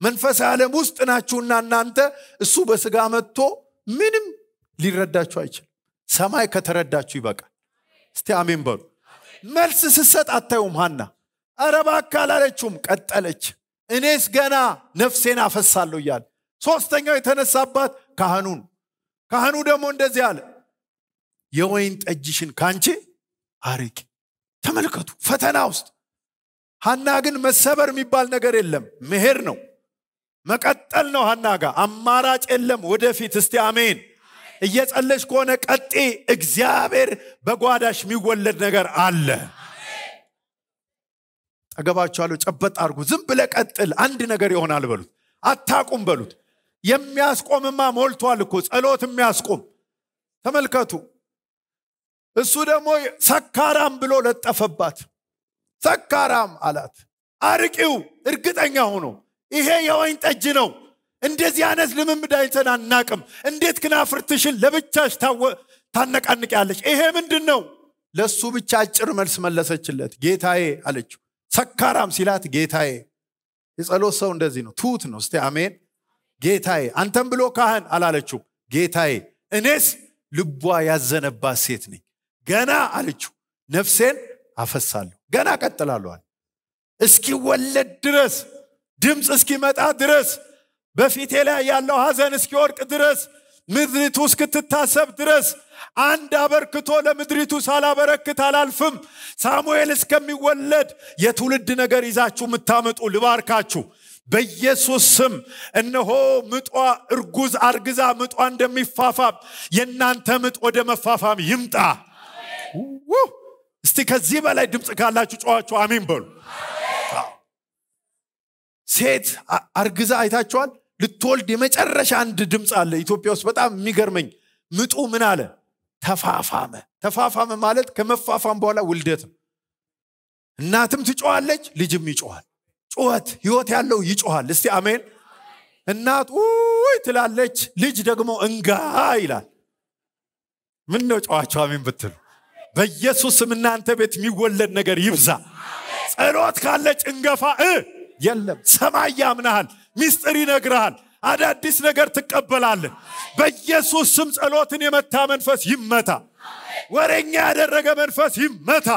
መንፈስ ዓለም ውስጥ ናችሁና እናንተ እሱ በስጋ መጥቶ ምንም ሊረዳችሁ አይችልም ሰማይ ከተረዳችሁ ይበቃል እስቲ አሜን በሉ መልስ ስሰጥ አታዩም ሀና አረባካ አላለችውም ቀጠለች እኔስ ገና ነፍሴን አፈሳለሁ እያለ ሶስተኛው የተነሳባት ካህኑን ካህኑ ደግሞ እንደዚህ አለ የወይን ጠጅሽን ካንቺ አርቂ ተመልከቱ ፈተና ውስጥ ሀና ግን መሰበር የሚባል ነገር የለም መሄድ ነው መቀጠል ነው ሀና ጋር አማራጭ የለም ወደፊት እስቲ አሜን እየጸለች ከሆነ ቀጤ እግዚአብሔር በጓዳሽ የሚወለድ ነገር አለ ጠገባችኋለሁ ጨበጥ አድርጉ ዝም ብለ ቀጥል አንድ ነገር ይሆናል በሉት አታቁም በሉት የሚያስቆምማ ሞልቷል እኮ ጸሎት የሚያስቆም ተመልከቱ እሱ ደግሞ ሰካራም ብሎ ለጠፈባት ሰካራም አላት አርቂው እርግጠኛ ሆኖ ይሄ የወይን ጠጅ ነው እንደዚህ አይነት ልምምድ አይተን አናቅም እንዴት ግን ፍርትሽን ለብቻሽ ታነቃንቅ ያለች ይሄ ምንድን ነው ለእሱ ብቻ አጭር መልስ መለሰችለት ጌታዬ አለችው ሰካራም ሲላት ጌታዬ የጸሎት ሰው እንደዚህ ነው ትሁት ነው እስቲ አሜን ጌታዬ አንተም ብሎ ካህን አላለችው ጌታዬ እኔስ ልቧ ያዘነባት ሴት ነኝ ገና አለችው ነፍሴን አፈሳለሁ ገና ቀጥላለዋል እስኪወለድ ድረስ ድምፅ እስኪመጣ ድረስ በፊቴ ላይ ያለው ሐዘን እስኪወርቅ ድረስ ምድሪቱ እስክትታሰብ ድረስ አንድ አበርክቶ ለምድሪቱ ሳላበረክት አላልፍም። ሳሙኤል እስከሚወለድ የትውልድ ነገር ይዛችሁ የምታመጡ ልባርካችሁ። በኢየሱስ ስም እነሆ ምጧ እርጉዝ አርግዛ ምጧ እንደሚፋፋም የእናንተ ምጥ ወደ መፋፋም ይምጣ። እስቲ ከዚህ በላይ ድምፅ ካላችሁ ጨዋችሁ አሚን በሉ። ሴት አርግዛ አይታችኋል ልትወልድ የመጨረሻ አንድ ድምፅ አለ ኢትዮጵያ ውስጥ በጣም የሚገርመኝ ምጡ ምን አለ ተፋፋመ ተፋፋመ ማለት ከመፋፋም በኋላ ውልደት ነው እናትም ትጮዋለች ልጅም ይጮኋል ጩኸት ህይወት ያለው ይጮኋል እስቲ አሜን እናት ውይ ትላለች ልጅ ደግሞ እንጋ ይላል ምን ነው ጨዋቸው አሜን ብትሉ በኢየሱስም እናንተ ቤት የሚወለድ ነገር ይብዛ ጸሎት ካለ ጭንገፋ የለም። ሰማይ ያምናሃል፣ ሚስጥር ይነግርሃል፣ አዳዲስ ነገር ትቀበላለህ። በኢየሱስ ስም ጸሎትን የመታ መንፈስ ይመታ፣ ወረኛ ያደረገ መንፈስ ይመታ፣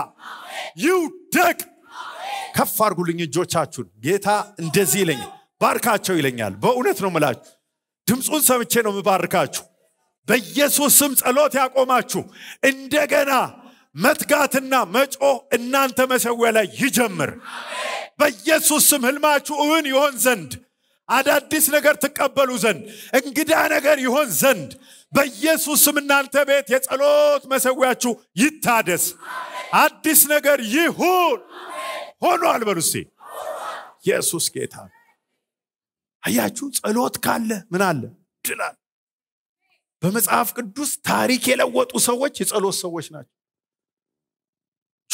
ይውደቅ። ከፍ አርጉልኝ እጆቻችሁን። ጌታ እንደዚህ ይለኛል፣ ባርካቸው ይለኛል። በእውነት ነው ምላችሁ፣ ድምፁን ሰምቼ ነው ምባርካችሁ። በኢየሱስ ስም ጸሎት ያቆማችሁ እንደገና መትጋትና መጮህ እናንተ መሰዊያ ላይ ይጀምር። በኢየሱስ ስም ህልማችሁ እውን ይሆን ዘንድ አዳዲስ ነገር ትቀበሉ ዘንድ እንግዳ ነገር ይሆን ዘንድ በኢየሱስ ስም እናንተ ቤት የጸሎት መሰዊያችሁ ይታደስ፣ አዲስ ነገር ይሁን። ሆኖ አልበሉ ኢየሱስ ጌታ። አያችሁ፣ ጸሎት ካለ ምን አለ? ድላል። በመጽሐፍ ቅዱስ ታሪክ የለወጡ ሰዎች የጸሎት ሰዎች ናቸው።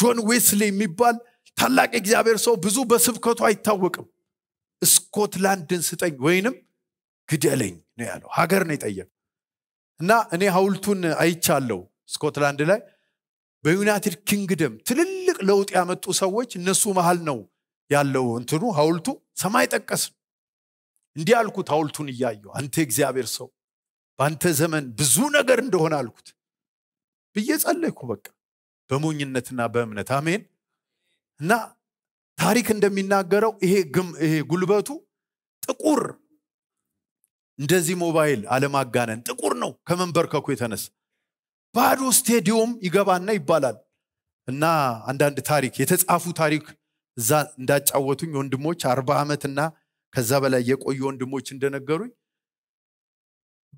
ጆን ዌስሊ የሚባል ታላቅ እግዚአብሔር ሰው ብዙ በስብከቱ አይታወቅም ስኮትላንድን ስጠኝ ወይንም ግደለኝ ነው ያለው ሀገር ነው የጠየቅ እና እኔ ሀውልቱን አይቻለው ስኮትላንድ ላይ በዩናይትድ ኪንግደም ትልልቅ ለውጥ ያመጡ ሰዎች እነሱ መሀል ነው ያለው እንትኑ ሀውልቱ ሰማይ ጠቀስ እንዲህ አልኩት ሀውልቱን እያየው አንተ እግዚአብሔር ሰው በአንተ ዘመን ብዙ ነገር እንደሆነ አልኩት ብዬ ጸለይኩ በቃ በሞኝነትና በእምነት አሜን እና ታሪክ እንደሚናገረው ይሄ ይሄ ጉልበቱ ጥቁር እንደዚህ ሞባይል አለማጋነን ጥቁር ነው ከመንበርከኩ የተነሳ ባዶ ስቴዲዮም ይገባና ይባላል እና አንዳንድ ታሪክ የተጻፉ ታሪክ እዛ እንዳጫወቱኝ ወንድሞች አርባ ዓመትና ከዛ በላይ የቆዩ ወንድሞች እንደነገሩኝ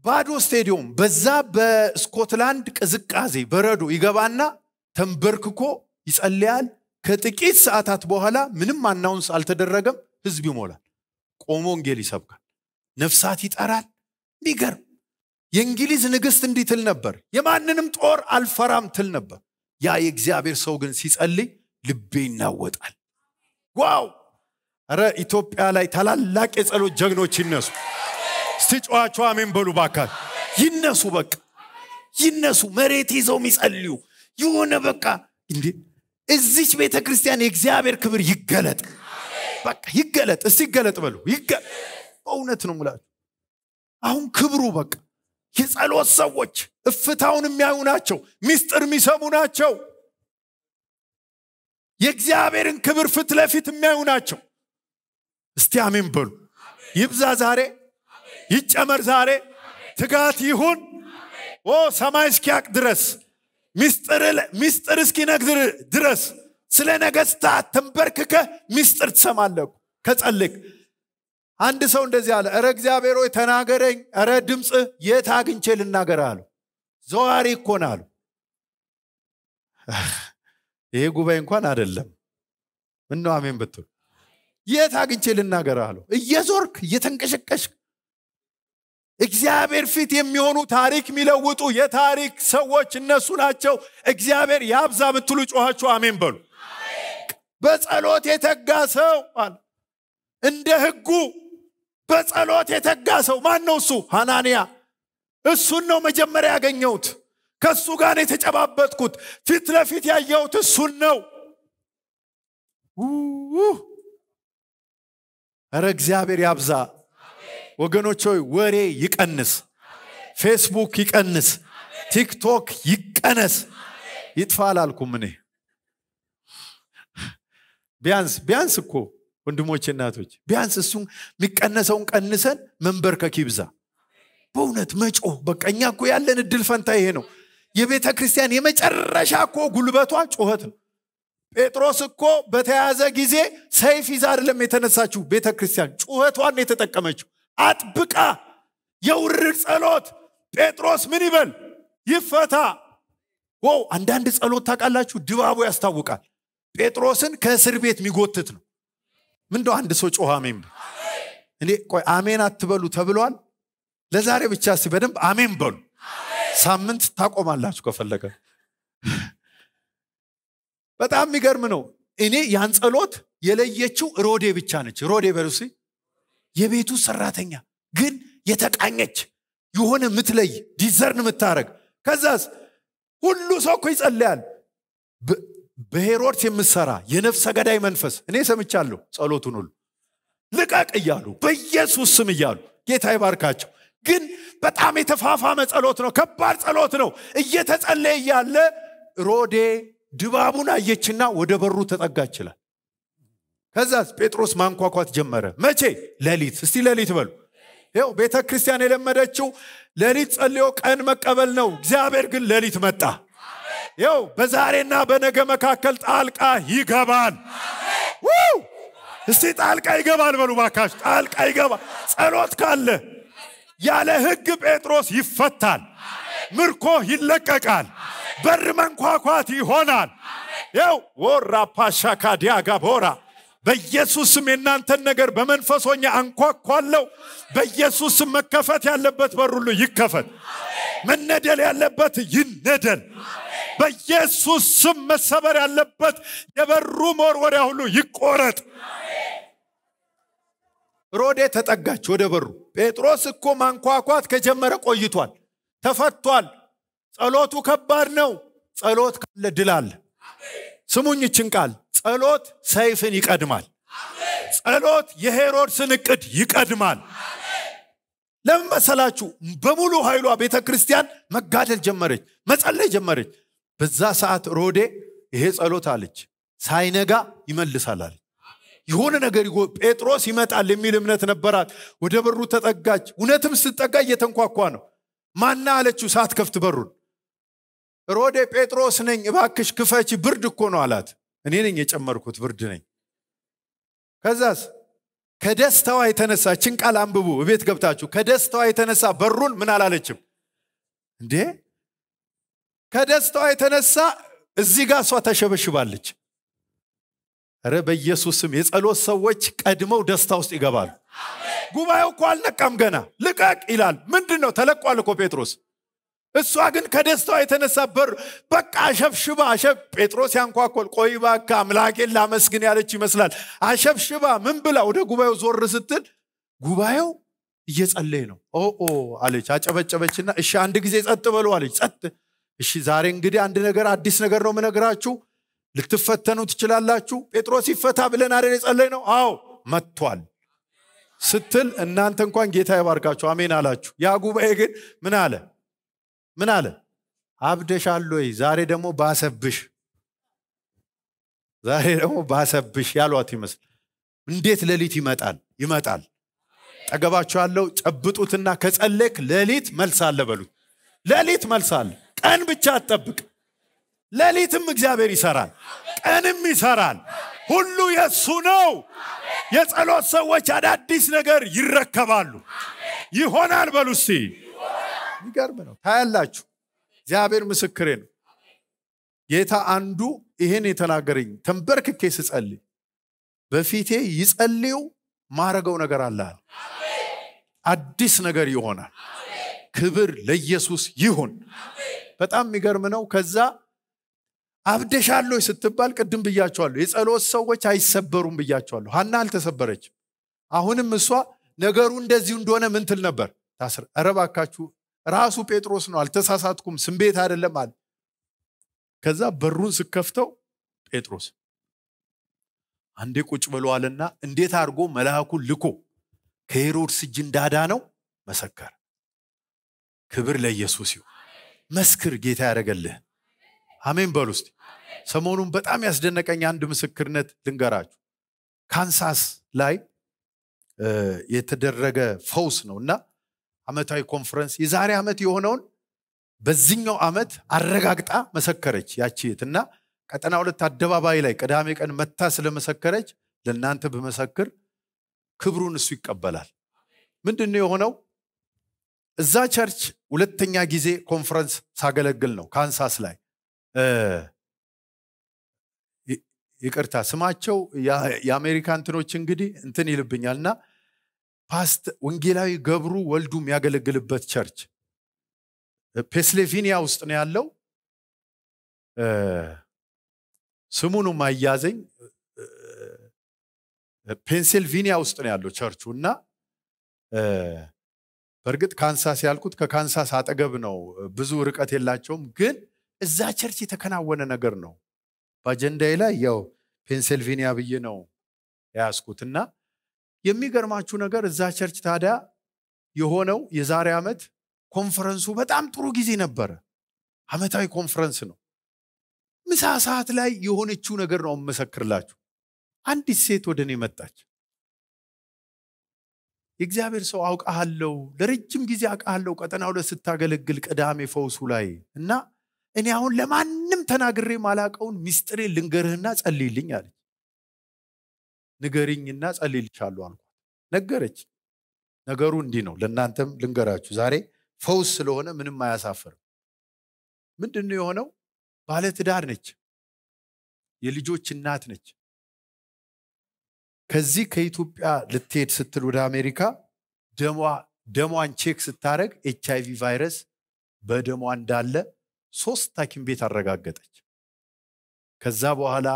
ባዶ ስቴዲዮም በዛ በስኮትላንድ ቅዝቃዜ በረዶ ይገባና ተንበርክኮ ይጸልያል ከጥቂት ሰዓታት በኋላ ምንም አናውንስ አልተደረገም። ህዝብ ይሞላል። ቆሞ ወንጌል ይሰብካል። ነፍሳት ይጠራል። ቢገርም የእንግሊዝ ንግስት እንዲህ ትል ነበር፣ የማንንም ጦር አልፈራም ትል ነበር። ያ የእግዚአብሔር ሰው ግን ሲጸልይ ልቤ ይናወጣል። ዋው! ረ ኢትዮጵያ ላይ ታላላቅ የጸሎት ጀግኖች ይነሱ። እስቲ ጨዋቸው አሜን በሉ ባካል ይነሱ። በቃ ይነሱ። መሬት ይዘው የሚጸልዩ የሆነ በቃ እንዴ እዚች ቤተ ክርስቲያን የእግዚአብሔር ክብር ይገለጥ፣ በቃ ይገለጥ። እስ ይገለጥ በሉ። በእውነት ነው ሙላችሁ። አሁን ክብሩ በቃ የጸሎት ሰዎች እፍታውን የሚያዩ ናቸው። ሚስጥር የሚሰሙ ናቸው። የእግዚአብሔርን ክብር ፊት ለፊት የሚያዩ ናቸው። እስቲ አሜን በሉ። ይብዛ ዛሬ፣ ይጨመር ዛሬ፣ ትጋት ይሁን ኦ ሰማይ እስኪያቅ ድረስ ሚስጥር እስኪነግር ድረስ ስለ ነገስታት ተንበርክከ ሚስጥር ትሰማለኩ ከጸልክ አንድ ሰው እንደዚህ አለ እረ እግዚአብሔር ሆይ ተናገረኝ እረ ድምፅ የት አግኝቼ ልናገር አሉ ዘዋሪ እኮን አሉ ይሄ ጉባኤ እንኳን አደለም ምነው አሜን ብትሉ የት አግኝቼ ልናገር አሉ እየዞርክ እየተንቀሸቀሽክ እግዚአብሔር ፊት የሚሆኑ ታሪክ የሚለውጡ የታሪክ ሰዎች እነሱ ናቸው እግዚአብሔር ያብዛ ብትሉ ጮኋችሁ አሜን በሉ በጸሎት የተጋ ሰው እንደ ህጉ በጸሎት የተጋ ሰው ማን ነው እሱ ሐናንያ እሱን ነው መጀመሪያ ያገኘውት? ከእሱ ጋር የተጨባበጥኩት ፊት ለፊት ያየውት እሱን ነው ረ እግዚአብሔር ያብዛ ወገኖች ሆይ ወሬ ይቀንስ ፌስቡክ ይቀንስ ቲክቶክ ይቀነስ ይጥፋ አላልኩም እኔ ቢያንስ ቢያንስ እኮ ወንድሞች እናቶች ቢያንስ እሱ የሚቀነሰውን ቀንሰን መንበርከክ ይብዛ በእውነት መጮ በቀኛ እኮ ያለን እድል ፈንታ ይሄ ነው የቤተ ክርስቲያን የመጨረሻ እኮ ጉልበቷ ጩኸት ነው ጴጥሮስ እኮ በተያዘ ጊዜ ሰይፍ ይዛ አይደለም የተነሳችው ቤተ ክርስቲያን ጩኸቷን የተጠቀመችው አጥብቃ የውርድ ጸሎት ጴጥሮስ ምን ይበል ይፈታ። ወው አንዳንድ ጸሎት ታውቃላችሁ፣ ድባቡ ያስታውቃል። ጴጥሮስን ከእስር ቤት የሚጎትት ነው። ምንደው አንድ ሰው ጮኸ አሜን ብል እኔ ቆይ አሜን አትበሉ ተብሏል። ለዛሬ ብቻ ሲ በደንብ አሜን በሉ። ሳምንት ታቆማላችሁ ከፈለገ። በጣም የሚገርም ነው። እኔ ያን ጸሎት የለየችው ሮዴ ብቻ ነች። ሮዴ በሉሲ የቤቱ ሰራተኛ ግን የተቃኘች የሆነ ምትለይ ዲዘርን የምታደረግ ከዛስ ሁሉ ሰው እኮ ይጸልያል በሄሮድስ የምሰራ የነፍሰ ገዳይ መንፈስ እኔ ሰምቻለሁ ጸሎቱን ሁሉ ልቀቅ እያሉ በኢየሱስ ስም እያሉ ጌታ ይባርካቸው ግን በጣም የተፋፋመ ጸሎት ነው ከባድ ጸሎት ነው እየተጸለየ እያለ ሮዴ ድባቡን አየችና ወደ በሩ ተጠጋ ይችላል ከዛስ ጴጥሮስ ማንኳኳት ጀመረ መቼ ሌሊት እስቲ ሌሊት በሉ ይው ቤተ ክርስቲያን የለመደችው ሌሊት ጸልዮ ቀን መቀበል ነው እግዚአብሔር ግን ሌሊት መጣ ይው በዛሬና በነገ መካከል ጣልቃ ይገባል እስቲ ጣልቃ ይገባል በሉ ባካሽ ጣልቃ ይገባል ጸሎት ካለ ያለ ህግ ጴጥሮስ ይፈታል ምርኮ ይለቀቃል በር መንኳኳት ይሆናል ይው ወራ ፓሻካዲያጋ ቦራ በኢየሱስ የእናንተን ነገር በመንፈስ ሆኛ አንኳኳለው። በኢየሱስ ስም መከፈት ያለበት በር ሁሉ ይከፈት። መነደል ያለበት ይነደል። በኢየሱስ ስም መሰበር ያለበት የበሩ መወርወሪያ ሁሉ ይቆረጥ። ሮዴ ተጠጋች ወደ በሩ። ጴጥሮስ እኮ ማንኳኳት ከጀመረ ቆይቷል፣ ተፈቷል። ጸሎቱ ከባድ ነው። ጸሎት ካለ ድል አለ። ስሙኝ ቃል ጸሎት ሰይፍን ይቀድማል። ጸሎት የሄሮድስን እቅድ ይቀድማል። ለምን መሰላችሁ? በሙሉ ኃይሏ ቤተ ክርስቲያን መጋደል ጀመረች፣ መጸለይ ጀመረች። በዛ ሰዓት ሮዴ ይሄ ጸሎት አለች፣ ሳይነጋ ይመልሳል አለች። የሆነ ነገር ጴጥሮስ ይመጣል የሚል እምነት ነበራት። ወደ በሩ ተጠጋች። እውነትም ስትጠጋ እየተንኳኳ ነው። ማና አለችው ከፍት በሩን። ሮዴ ጴጥሮስ ነኝ፣ እባክሽ ክፈች፣ ብርድ እኮ ነው አላት። እኔ ነኝ የጨመርኩት፣ ብርድ ነኝ። ከዛስ ከደስታዋ የተነሳ ችን ቃል አንብቡ እቤት ገብታችሁ። ከደስታዋ የተነሳ በሩን ምን አላለችም እንዴ? ከደስታዋ የተነሳ እዚህ ጋር እሷ ተሸበሽባለች። ረ በኢየሱስም የጸሎት ሰዎች ቀድመው ደስታ ውስጥ ይገባሉ። ጉባኤው እኮ አልነቃም ገና ልቀቅ ይላል። ምንድን ነው ተለቋል እኮ ጴጥሮስ እሷ ግን ከደስታዋ የተነሳ በር በቃ አሸብሽባ አሸብ ጴጥሮስ ያንኳኮል ቆይ ባካ አምላኬን ላመስግን ያለች ይመስላል። አሸብሽባ ምን ብላ ወደ ጉባኤው ዞር ስትል ጉባኤው እየጸለይ ነው። ኦ አለች፣ አጨበጨበችና እሺ አንድ ጊዜ ጸጥ በሉ አለች። ጸጥ እሺ፣ ዛሬ እንግዲህ አንድ ነገር አዲስ ነገር ነው ምነግራችሁ። ልትፈተኑ ትችላላችሁ። ጴጥሮስ ይፈታ ብለን አደ የጸለይ ነው? አዎ መጥቷል ስትል እናንተ እንኳን ጌታ ይባርካችሁ አሜን አላችሁ። ያ ጉባኤ ግን ምን አለ? ምን አለ አብደሻል ወይ ዛሬ ደግሞ ባሰብሽ ዛሬ ደግሞ ባሰብሽ ያሏት ይመስል እንዴት ሌሊት ይመጣል ይመጣል ጠገባችኋለው ጨብጡትና ከጸለክ ሌሊት መልስ አለ በሉት ሌሊት መልስ አለ ቀን ብቻ አትጠብቅ ሌሊትም እግዚአብሔር ይሰራል ቀንም ይሰራል ሁሉ የእሱ ነው የጸሎት ሰዎች አዳዲስ ነገር ይረከባሉ ይሆናል በሉ እስቲ ይገርም ነው። ታያላችሁ። እግዚአብሔር ምስክሬ ነው። ጌታ አንዱ ይሄን የተናገረኝ ተንበርክኬ ስጸልይ በፊቴ ይጸልዩ ማረገው ነገር አላል አዲስ ነገር ይሆናል። ክብር ለኢየሱስ ይሁን። በጣም የሚገርም ነው። ከዛ አብደሻለሁ ስትባል ቅድም ብያቸዋለሁ፣ የጸሎት ሰዎች አይሰበሩም ብያቸዋለሁ። ሀና አልተሰበረችም። አሁንም እሷ ነገሩ እንደዚሁ እንደሆነ ምን ትል ነበር? ታስረ እባካችሁ ራሱ ጴጥሮስ ነው አልተሳሳትኩም ስንቤት አይደለም አለ ከዛ በሩን ስከፍተው ጴጥሮስ አንዴ ቁጭ ብሎ እንዴት አድርጎ መልአኩን ልኮ ከሄሮድስ እጅ እንዳዳ ነው መሰከር ክብር ለኢየሱስ ይሁን መስክር ጌታ ያደረገልህ አሜን በል ውስጥ ሰሞኑን በጣም ያስደነቀኝ አንድ ምስክርነት ልንገራችሁ ካንሳስ ላይ የተደረገ ፈውስ ነው እና አመታዊ ኮንፈረንስ የዛሬ ዓመት የሆነውን በዚህኛው ዓመት አረጋግጣ መሰከረች ያቺ እና ቀጠና ሁለት አደባባይ ላይ ቅዳሜ ቀን መታ ስለመሰከረች ለእናንተ ብመሰክር ክብሩን እሱ ይቀበላል ምንድን የሆነው እዛ ቸርች ሁለተኛ ጊዜ ኮንፈረንስ ሳገለግል ነው ካንሳስ ላይ ይቅርታ ስማቸው የአሜሪካ እንትኖች እንግዲህ እንትን ይልብኛል እና ፓስት ወንጌላዊ ገብሩ ወልዱ የሚያገለግልበት ቸርች ፔስሌቪኒያ ውስጥ ነው ያለው። ስሙኑ አያዘኝ። ፔንሲልቪኒያ ውስጥ ነው ያለው ቸርቹ እና በእርግጥ ካንሳስ ያልኩት ከካንሳስ አጠገብ ነው፣ ብዙ ርቀት የላቸውም። ግን እዛ ቸርች የተከናወነ ነገር ነው። በአጀንዳዬ ላይ ያው ፔንሲልቪኒያ ብዬ ነው ያስኩትና። እና የሚገርማችሁ ነገር እዛ ቸርች ታዲያ የሆነው የዛሬ ዓመት ኮንፈረንሱ በጣም ጥሩ ጊዜ ነበረ። አመታዊ ኮንፈረንስ ነው። ምሳ ሰዓት ላይ የሆነችው ነገር ነው የምመሰክርላችሁ። አንዲት ሴት ወደ እኔ መጣች። የእግዚአብሔር ሰው አውቃሃለው፣ ለረጅም ጊዜ አውቃሃለው። ቀጠና ሁለት ስታገለግል ቅዳሜ ፈውሱ ላይ እና እኔ አሁን ለማንም ተናግሬ ማላቀውን ሚስጥሬ ልንገርህና ጸልይልኝ አለች። ንገሪኝና ጸልይልሻለሁ አልኳት። ነገረች። ነገሩ እንዲህ ነው። ለእናንተም ልንገራችሁ። ዛሬ ፈውስ ስለሆነ ምንም አያሳፍርም። ምንድን ነው የሆነው? ባለትዳር ነች። የልጆች እናት ነች። ከዚህ ከኢትዮጵያ ልትሄድ ስትል ወደ አሜሪካ ደሟን ቼክ ስታደረግ ኤች አይቪ ቫይረስ በደሟ እንዳለ ሶስት ሐኪም ቤት አረጋገጠች። ከዛ በኋላ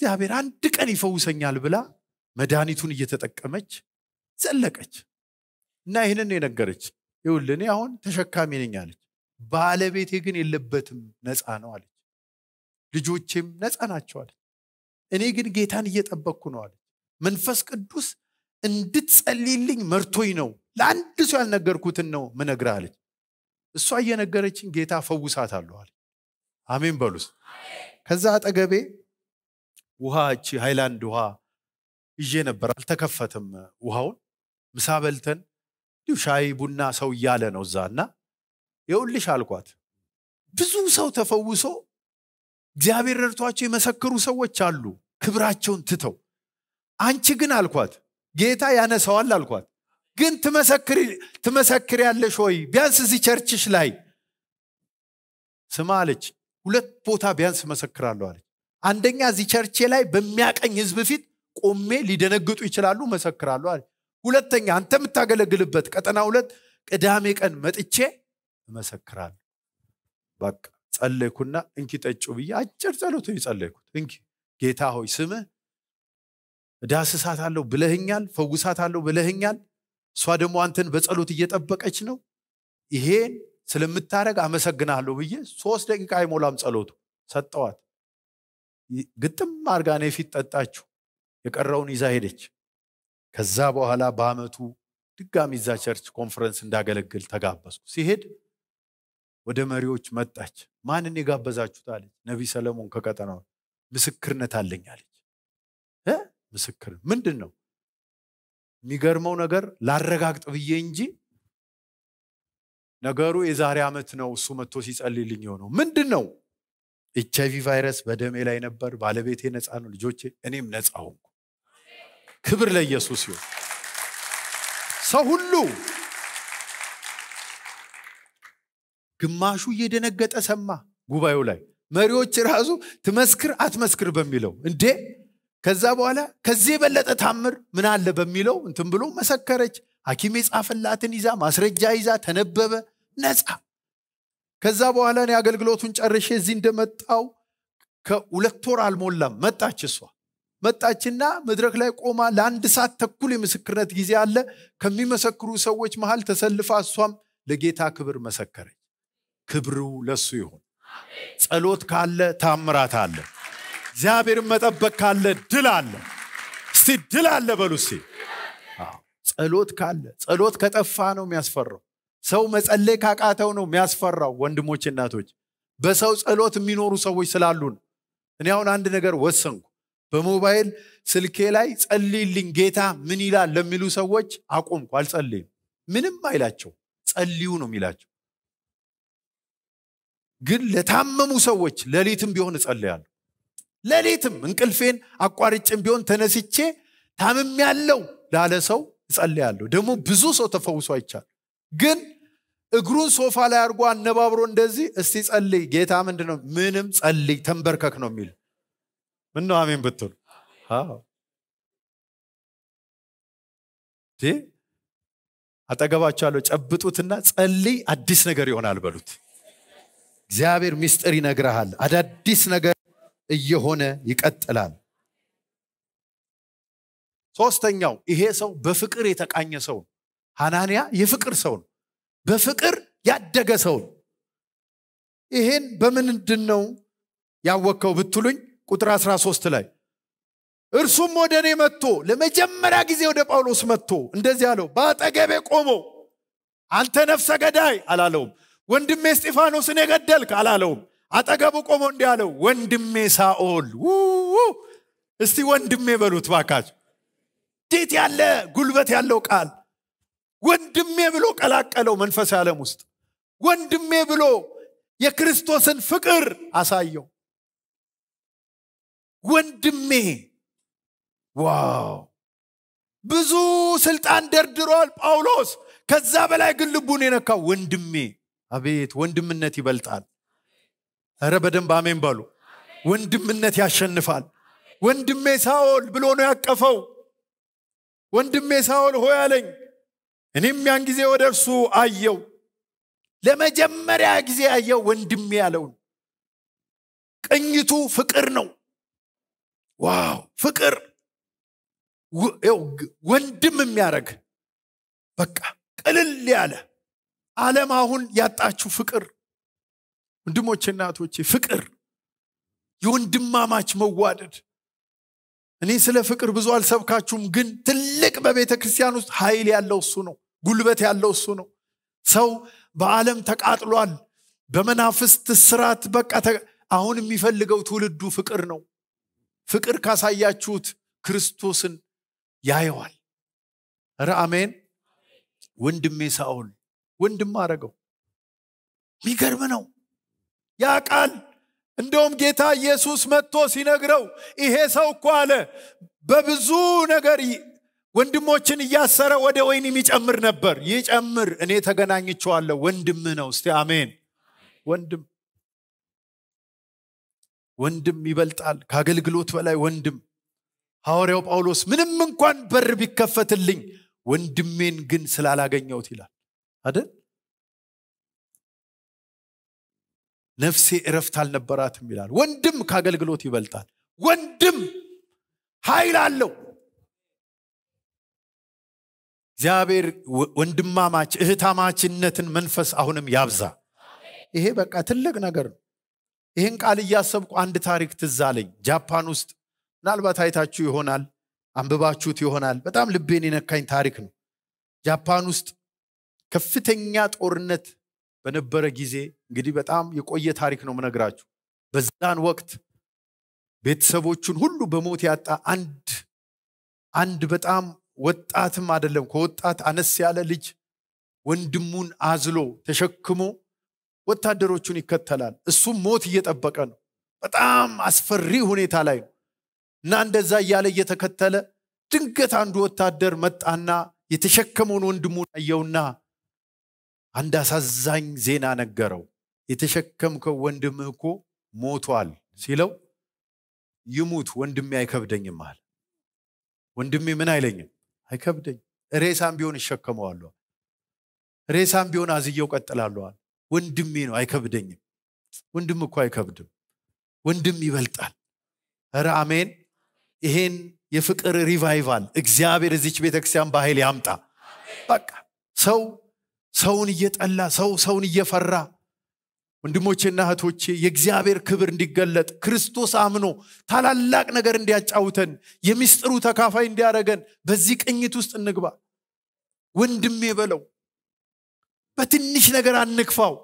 እግዚአብሔር አንድ ቀን ይፈውሰኛል ብላ መድኃኒቱን እየተጠቀመች ዘለቀች እና ይህንን የነገረች ይውል እኔ አሁን ተሸካሚ ነኝ አለች ባለቤቴ ግን የለበትም ነፃ ነው አለች ልጆቼም ነፃ ናቸው አለች እኔ ግን ጌታን እየጠበቅኩ ነው አለች መንፈስ ቅዱስ እንድትጸልይልኝ መርቶኝ ነው ለአንድ ሰው ያልነገርኩትን ነው ምነግር አለች እሷ እየነገረችን ጌታ ፈውሳት አለ አሜን በሉስ ከዛ አጠገቤ ውሃ እቺ ሃይላንድ ውሃ ይዤ ነበር። አልተከፈትም ውሃውን ምሳ በልተን ሻይ ቡና ሰው እያለ ነው እዛ እና የውልሽ አልኳት ብዙ ሰው ተፈውሶ እግዚአብሔር ረድቷቸው የመሰክሩ ሰዎች አሉ ክብራቸውን ትተው አንቺ ግን አልኳት ጌታ ያነሰዋል አልኳት ግን ትመሰክር ያለሽ ወይ ቢያንስ እዚህ ቸርችሽ ላይ ስማ አለች ሁለት ቦታ ቢያንስ መሰክራለሁ አለች አንደኛ እዚህ ቸርቼ ላይ በሚያቀኝ ህዝብ ፊት ቆሜ ሊደነግጡ ይችላሉ፣ መሰክራሉ አለ። ሁለተኛ አንተ የምታገለግልበት ቀጠና ሁለት ቅዳሜ ቀን መጥቼ እመሰክራለሁ። በቃ ጸለይኩና እንኪ ጠጩ ብዬ አጭር ጸሎቶ የጸለይኩት እንኪ ጌታ ሆይ ስምህ አለው ብለህኛል፣ አለው ብለህኛል። እሷ ደግሞ አንተን በጸሎት እየጠበቀች ነው። ይሄን ስለምታደረግ አመሰግናለሁ ብዬ ሶስት ደቂቃ አይሞላም ጸሎቱ ሰጠዋት። ግጥም አርጋ እኔ ፊት ጠጣችሁ የቀረውን ይዛ ሄደች ከዛ በኋላ በአመቱ ድጋሚ እዛ ቸርች ኮንፈረንስ እንዳገለግል ተጋበዝኩ ሲሄድ ወደ መሪዎች መጣች ማንን የጋበዛችሁት አለች ነቢ ሰለሞን ከቀጠናው ምስክርነት አለኝ አለች ምስክር ምንድን ነው የሚገርመው ነገር ላረጋግጥ ብዬ እንጂ ነገሩ የዛሬ ዓመት ነው እሱ መጥቶ ሲጸልልኝ የሆነው ምንድን ነው ኤች አይቪ ቫይረስ በደሜ ላይ ነበር። ባለቤቴ ነፃ ነው። ልጆቼ፣ እኔም ነፃ ሆንኩ። ክብር ለኢየሱስ ይሁን። ሰው ሁሉ ግማሹ እየደነገጠ ሰማ ጉባኤው ላይ መሪዎች ራሱ ትመስክር አትመስክር በሚለው እንዴ ከዛ በኋላ ከዚህ የበለጠ ታምር ምን አለ በሚለው እንትን ብሎ መሰከረች ሐኪም የጻፈላትን ይዛ ማስረጃ ይዛ ተነበበ ነፃ ከዛ በኋላ እኔ አገልግሎቱን ጨርሼ እዚህ እንደመጣው ከሁለት ወር አልሞላም መጣች እሷ መጣችና መድረክ ላይ ቆማ ለአንድ ሰዓት ተኩል የምስክርነት ጊዜ አለ ከሚመሰክሩ ሰዎች መሀል ተሰልፋ እሷም ለጌታ ክብር መሰከረች ክብሩ ለሱ ይሁን ጸሎት ካለ ታምራት አለ እግዚአብሔርን መጠበቅ ካለ ድል አለ እስቲ ድል አለ በሉ ጸሎት ካለ ጸሎት ከጠፋ ነው የሚያስፈራው ሰው መጸለይ ካቃተው ነው የሚያስፈራው። ወንድሞች፣ እናቶች በሰው ጸሎት የሚኖሩ ሰዎች ስላሉን እኔ አሁን አንድ ነገር ወሰንኩ። በሞባይል ስልኬ ላይ ጸልይልኝ ጌታ ምን ይላል ለሚሉ ሰዎች አቆምኩ። አልጸልይም። ምንም አይላቸው፣ ጸልዩ ነው የሚላቸው። ግን ለታመሙ ሰዎች ሌሊትም ቢሆን እጸልያለሁ። ሌሊትም እንቅልፌን አቋርጭም ቢሆን ተነስቼ ታምም ያለው ላለ ሰው እጸልያለሁ። ደግሞ ብዙ ሰው ተፈውሶ አይቻል ግን እግሩን ሶፋ ላይ አድርጎ አነባብሮ እንደዚህ እስቲ ጸልይ ጌታ ምንድ ነው ምንም ጸልይ ተንበርከክ ነው የሚል ምን ነው አሜን ብትሉ አጠገባቸዋለሁ ጨብጡትና ጸልይ አዲስ ነገር ይሆናል በሉት እግዚአብሔር ሚስጥር ይነግረሃል አዳዲስ ነገር እየሆነ ይቀጥላል ሶስተኛው ይሄ ሰው በፍቅር የተቃኘ ሰው ሐናንያ የፍቅር ሰው ነው። በፍቅር ያደገ ሰው ነው። ይሄን በምንድን ነው ያወቅከው ብትሉኝ ቁጥር 13 ላይ እርሱም ወደ እኔ መጥቶ ለመጀመሪያ ጊዜ ወደ ጳውሎስ መጥቶ እንደዚህ አለው፣ በአጠገቤ ቆሞ አንተ ነፍሰ ገዳይ አላለውም። ወንድሜ እስጢፋኖስን የገደልክ አላለውም። አጠገቡ ቆሞ እንዲህ አለው፣ ወንድሜ ሳኦል እስቲ ወንድሜ በሉት ባካች እንዴት ያለ ጉልበት ያለው ቃል! ወንድሜ ብሎ ቀላቀለው መንፈሳዊ ዓለም ውስጥ ወንድሜ ብሎ የክርስቶስን ፍቅር አሳየው ወንድሜ ዋው ብዙ ስልጣን ደርድሯል ጳውሎስ ከዛ በላይ ግን ልቡን የነካው ወንድሜ አቤት ወንድምነት ይበልጣል እረ በደንብ አሜን በሉ ወንድምነት ያሸንፋል ወንድሜ ሳኦል ብሎ ነው ያቀፈው ወንድሜ ሳኦል ሆይ አለኝ እኔም ያን ጊዜ ወደ እርሱ አየው ለመጀመሪያ ጊዜ ያየው ወንድም ያለውን ቅኝቱ ፍቅር ነው ዋው ፍቅር ወንድም የሚያደረግ በቃ ቅልል ያለ አለም አሁን ያጣችው ፍቅር ወንድሞቼ እናቶቼ ፍቅር የወንድማማች መዋደድ እኔ ስለ ፍቅር ብዙ አልሰብካችሁም፣ ግን ትልቅ በቤተ ክርስቲያን ውስጥ ኃይል ያለው እሱ ነው። ጉልበት ያለው እሱ ነው። ሰው በዓለም ተቃጥሏል፣ በመናፍስት ስራት በቃ አሁን የሚፈልገው ትውልዱ ፍቅር ነው። ፍቅር ካሳያችሁት ክርስቶስን ያየዋል። ረ አሜን። ወንድሜ ሳኦል ወንድም አረገው። የሚገርም ነው ያ ቃል እንደውም ጌታ ኢየሱስ መጥቶ ሲነግረው ይሄ ሰው እኮ አለ በብዙ ነገር ወንድሞችን እያሰረ ወደ ወይን የሚጨምር ነበር። ይጨምር፣ እኔ ተገናኝችዋለሁ ወንድም ነው። እስቲ አሜን። ወንድም ወንድም ይበልጣል ከአገልግሎት በላይ ወንድም። ሐዋርያው ጳውሎስ ምንም እንኳን በር ቢከፈትልኝ ወንድሜን ግን ስላላገኘውት ይላል አደል ነፍሴ እረፍት አልነበራትም ይላል ወንድም ከአገልግሎት ይበልጣል ወንድም ኃይል አለው እግዚአብሔር ወንድማማች እህታማችነትን መንፈስ አሁንም ያብዛ ይሄ በቃ ትልቅ ነገር ነው ይህን ቃል እያሰብኩ አንድ ታሪክ ትዛለኝ ጃፓን ውስጥ ምናልባት አይታችሁ ይሆናል አንብባችሁት ይሆናል በጣም ልቤን የነካኝ ታሪክ ነው ጃፓን ውስጥ ከፍተኛ ጦርነት በነበረ ጊዜ እንግዲህ በጣም የቆየ ታሪክ ነው ምነግራችሁ። በዛን ወቅት ቤተሰቦቹን ሁሉ በሞት ያጣ አንድ አንድ በጣም ወጣትም አይደለም ከወጣት አነስ ያለ ልጅ ወንድሙን አዝሎ ተሸክሞ ወታደሮቹን ይከተላል። እሱም ሞት እየጠበቀ ነው። በጣም አስፈሪ ሁኔታ ላይ ነው እና እንደዛ እያለ እየተከተለ ድንገት አንዱ ወታደር መጣና የተሸከመውን ወንድሙን አየውና አንድ አሳዛኝ ዜና ነገረው። የተሸከምከው ወንድም እኮ ሞቷል ሲለው ይሙት ወንድሜ አይከብደኝም አለ። ወንድሜ ምን አይለኝም አይከብደኝ፣ ሬሳም ቢሆን እሸከመዋለሁ፣ ሬሳም ቢሆን አዝየው ቀጥላለዋል። ወንድሜ ነው አይከብደኝም። ወንድም እኮ አይከብድም፣ ወንድም ይበልጣል። እረ አሜን። ይሄን የፍቅር ሪቫይቫል እግዚአብሔር እዚች ቤተክርስቲያን በኃይል ያምጣ። በቃ ሰው ሰውን እየጠላ ሰው ሰውን እየፈራ ወንድሞቼና እህቶቼ የእግዚአብሔር ክብር እንዲገለጥ ክርስቶስ አምኖ ታላላቅ ነገር እንዲያጫውተን የሚስጥሩ ተካፋይ እንዲያደረገን በዚህ ቅኝት ውስጥ እንግባ ወንድሜ በለው በትንሽ ነገር አንክፋው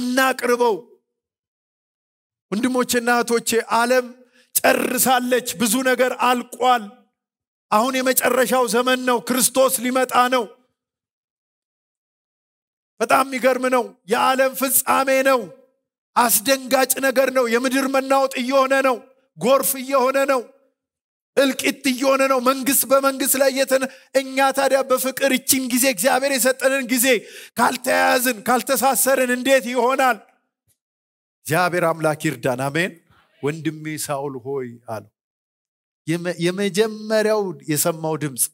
እናቅርበው ወንድሞቼና እህቶቼ አለም ጨርሳለች ብዙ ነገር አልቋል አሁን የመጨረሻው ዘመን ነው ክርስቶስ ሊመጣ ነው በጣም የሚገርም ነው። የዓለም ፍጻሜ ነው። አስደንጋጭ ነገር ነው። የምድር መናወጥ እየሆነ ነው። ጎርፍ እየሆነ ነው። እልቂት እየሆነ ነው። መንግስት በመንግስት ላይ የተነ እኛ ታዲያ በፍቅር ይችን ጊዜ እግዚአብሔር የሰጠንን ጊዜ ካልተያያዝን ካልተሳሰርን እንዴት ይሆናል? እግዚአብሔር አምላክ ይርዳን። አሜን። ወንድሜ ሳውል ሆይ አለው። የመጀመሪያው የሰማው ድምፅ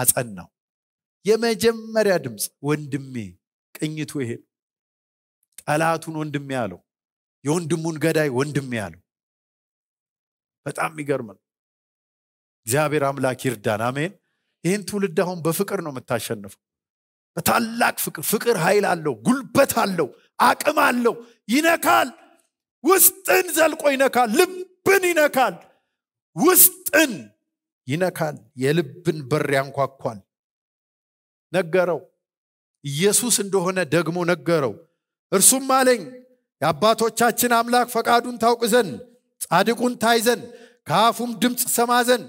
አጸናው። የመጀመሪያ ድምፅ ወንድሜ ቅኝቱ ይሄ ጠላቱን ወንድም ያለው የወንድሙን ገዳይ ወንድም ያለው በጣም የሚገርም ነው እግዚአብሔር አምላክ ይርዳን አሜን ይህን ትውልድ አሁን በፍቅር ነው የምታሸንፈው በታላቅ ፍቅር ፍቅር ኃይል አለው ጉልበት አለው አቅም አለው ይነካል ውስጥን ዘልቆ ይነካል ልብን ይነካል ውስጥን ይነካል የልብን በር ያንኳኳል ነገረው ኢየሱስ እንደሆነ ደግሞ ነገረው። እርሱም አለኝ የአባቶቻችን አምላክ ፈቃዱን ታውቅ ዘንድ ጻድቁን ታይ ዘንድ ከአፉም ድምፅ ሰማ ዘንድ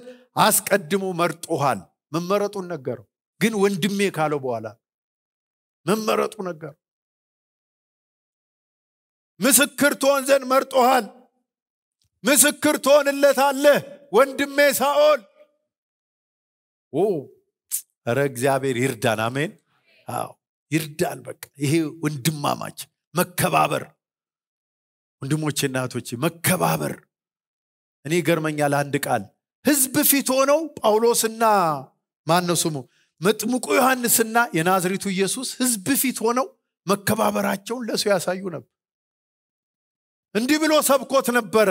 አስቀድሞ መርጦሃል። መመረጡን ነገረው። ግን ወንድሜ ካለው በኋላ መመረጡ ነገረው። ምስክር ትሆን ዘንድ መርጦሃል። ምስክር ትሆንለታለህ ወንድሜ ሳኦል። ረ እግዚአብሔር ይርዳን። አሜን። አዎ ይርዳን በቃ ይሄ ወንድማማች መከባበር ወንድሞቼ እናቶች መከባበር እኔ ገርመኛል አንድ ቃል ህዝብ ፊት ሆነው ጳውሎስና ማነው ስሙ መጥምቁ ዮሐንስና የናዝሪቱ ኢየሱስ ህዝብ ፊት ሆነው መከባበራቸውን ለሰው ያሳዩ ነበር እንዲህ ብሎ ሰብኮት ነበረ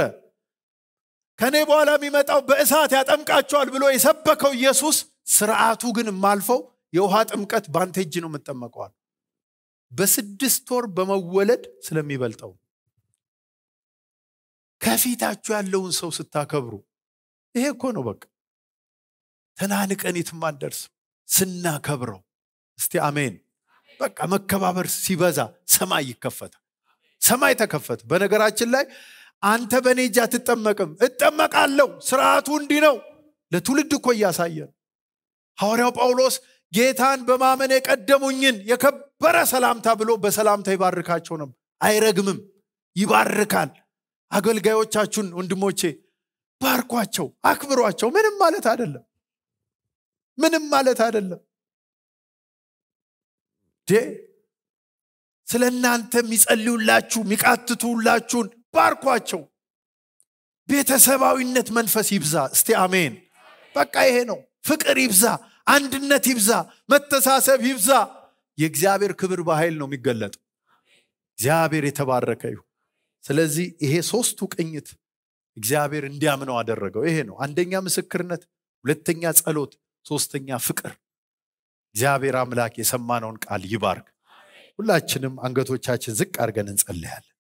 ከእኔ በኋላ የሚመጣው በእሳት ያጠምቃቸዋል ብሎ የሰበከው ኢየሱስ ስርዓቱ ግን ማልፈው የውሃ ጥምቀት በአንተ እጅ ነው የምጠመቀዋል። በስድስት ወር በመወለድ ስለሚበልጠው ከፊታችሁ ያለውን ሰው ስታከብሩ ይሄ እኮ ነው በቃ ተናንቀን የትም አንደርስም ስናከብረው እስቲ አሜን በቃ መከባበር ሲበዛ ሰማይ ይከፈታል ሰማይ ተከፈተ በነገራችን ላይ አንተ በእኔ እጅ አትጠመቅም እጠመቃለሁ ስርዓቱ እንዲህ ነው ለትውልድ እኮ እያሳየ ሐዋርያው ጳውሎስ ጌታን በማመን የቀደሙኝን የከበረ ሰላምታ ብሎ በሰላምታ ይባርካቸው ነው አይረግምም ይባርካል አገልጋዮቻችሁን ወንድሞቼ ባርኳቸው አክብሯቸው ምንም ማለት አይደለም ምንም ማለት አይደለም ዴ ስለ እናንተ የሚጸልዩላችሁ የሚቃትቱላችሁን ባርኳቸው ቤተሰባዊነት መንፈስ ይብዛ እስቲ አሜን በቃ ይሄ ነው ፍቅር ይብዛ አንድነት ይብዛ፣ መተሳሰብ ይብዛ። የእግዚአብሔር ክብር በኃይል ነው የሚገለጠው። እግዚአብሔር የተባረከ ይሁን። ስለዚህ ይሄ ሶስቱ ቅኝት እግዚአብሔር እንዲያምነው አደረገው። ይሄ ነው አንደኛ ምስክርነት፣ ሁለተኛ ጸሎት፣ ሶስተኛ ፍቅር። እግዚአብሔር አምላክ የሰማነውን ቃል ይባርክ። ሁላችንም አንገቶቻችን ዝቅ አድርገን እንጸልያለን።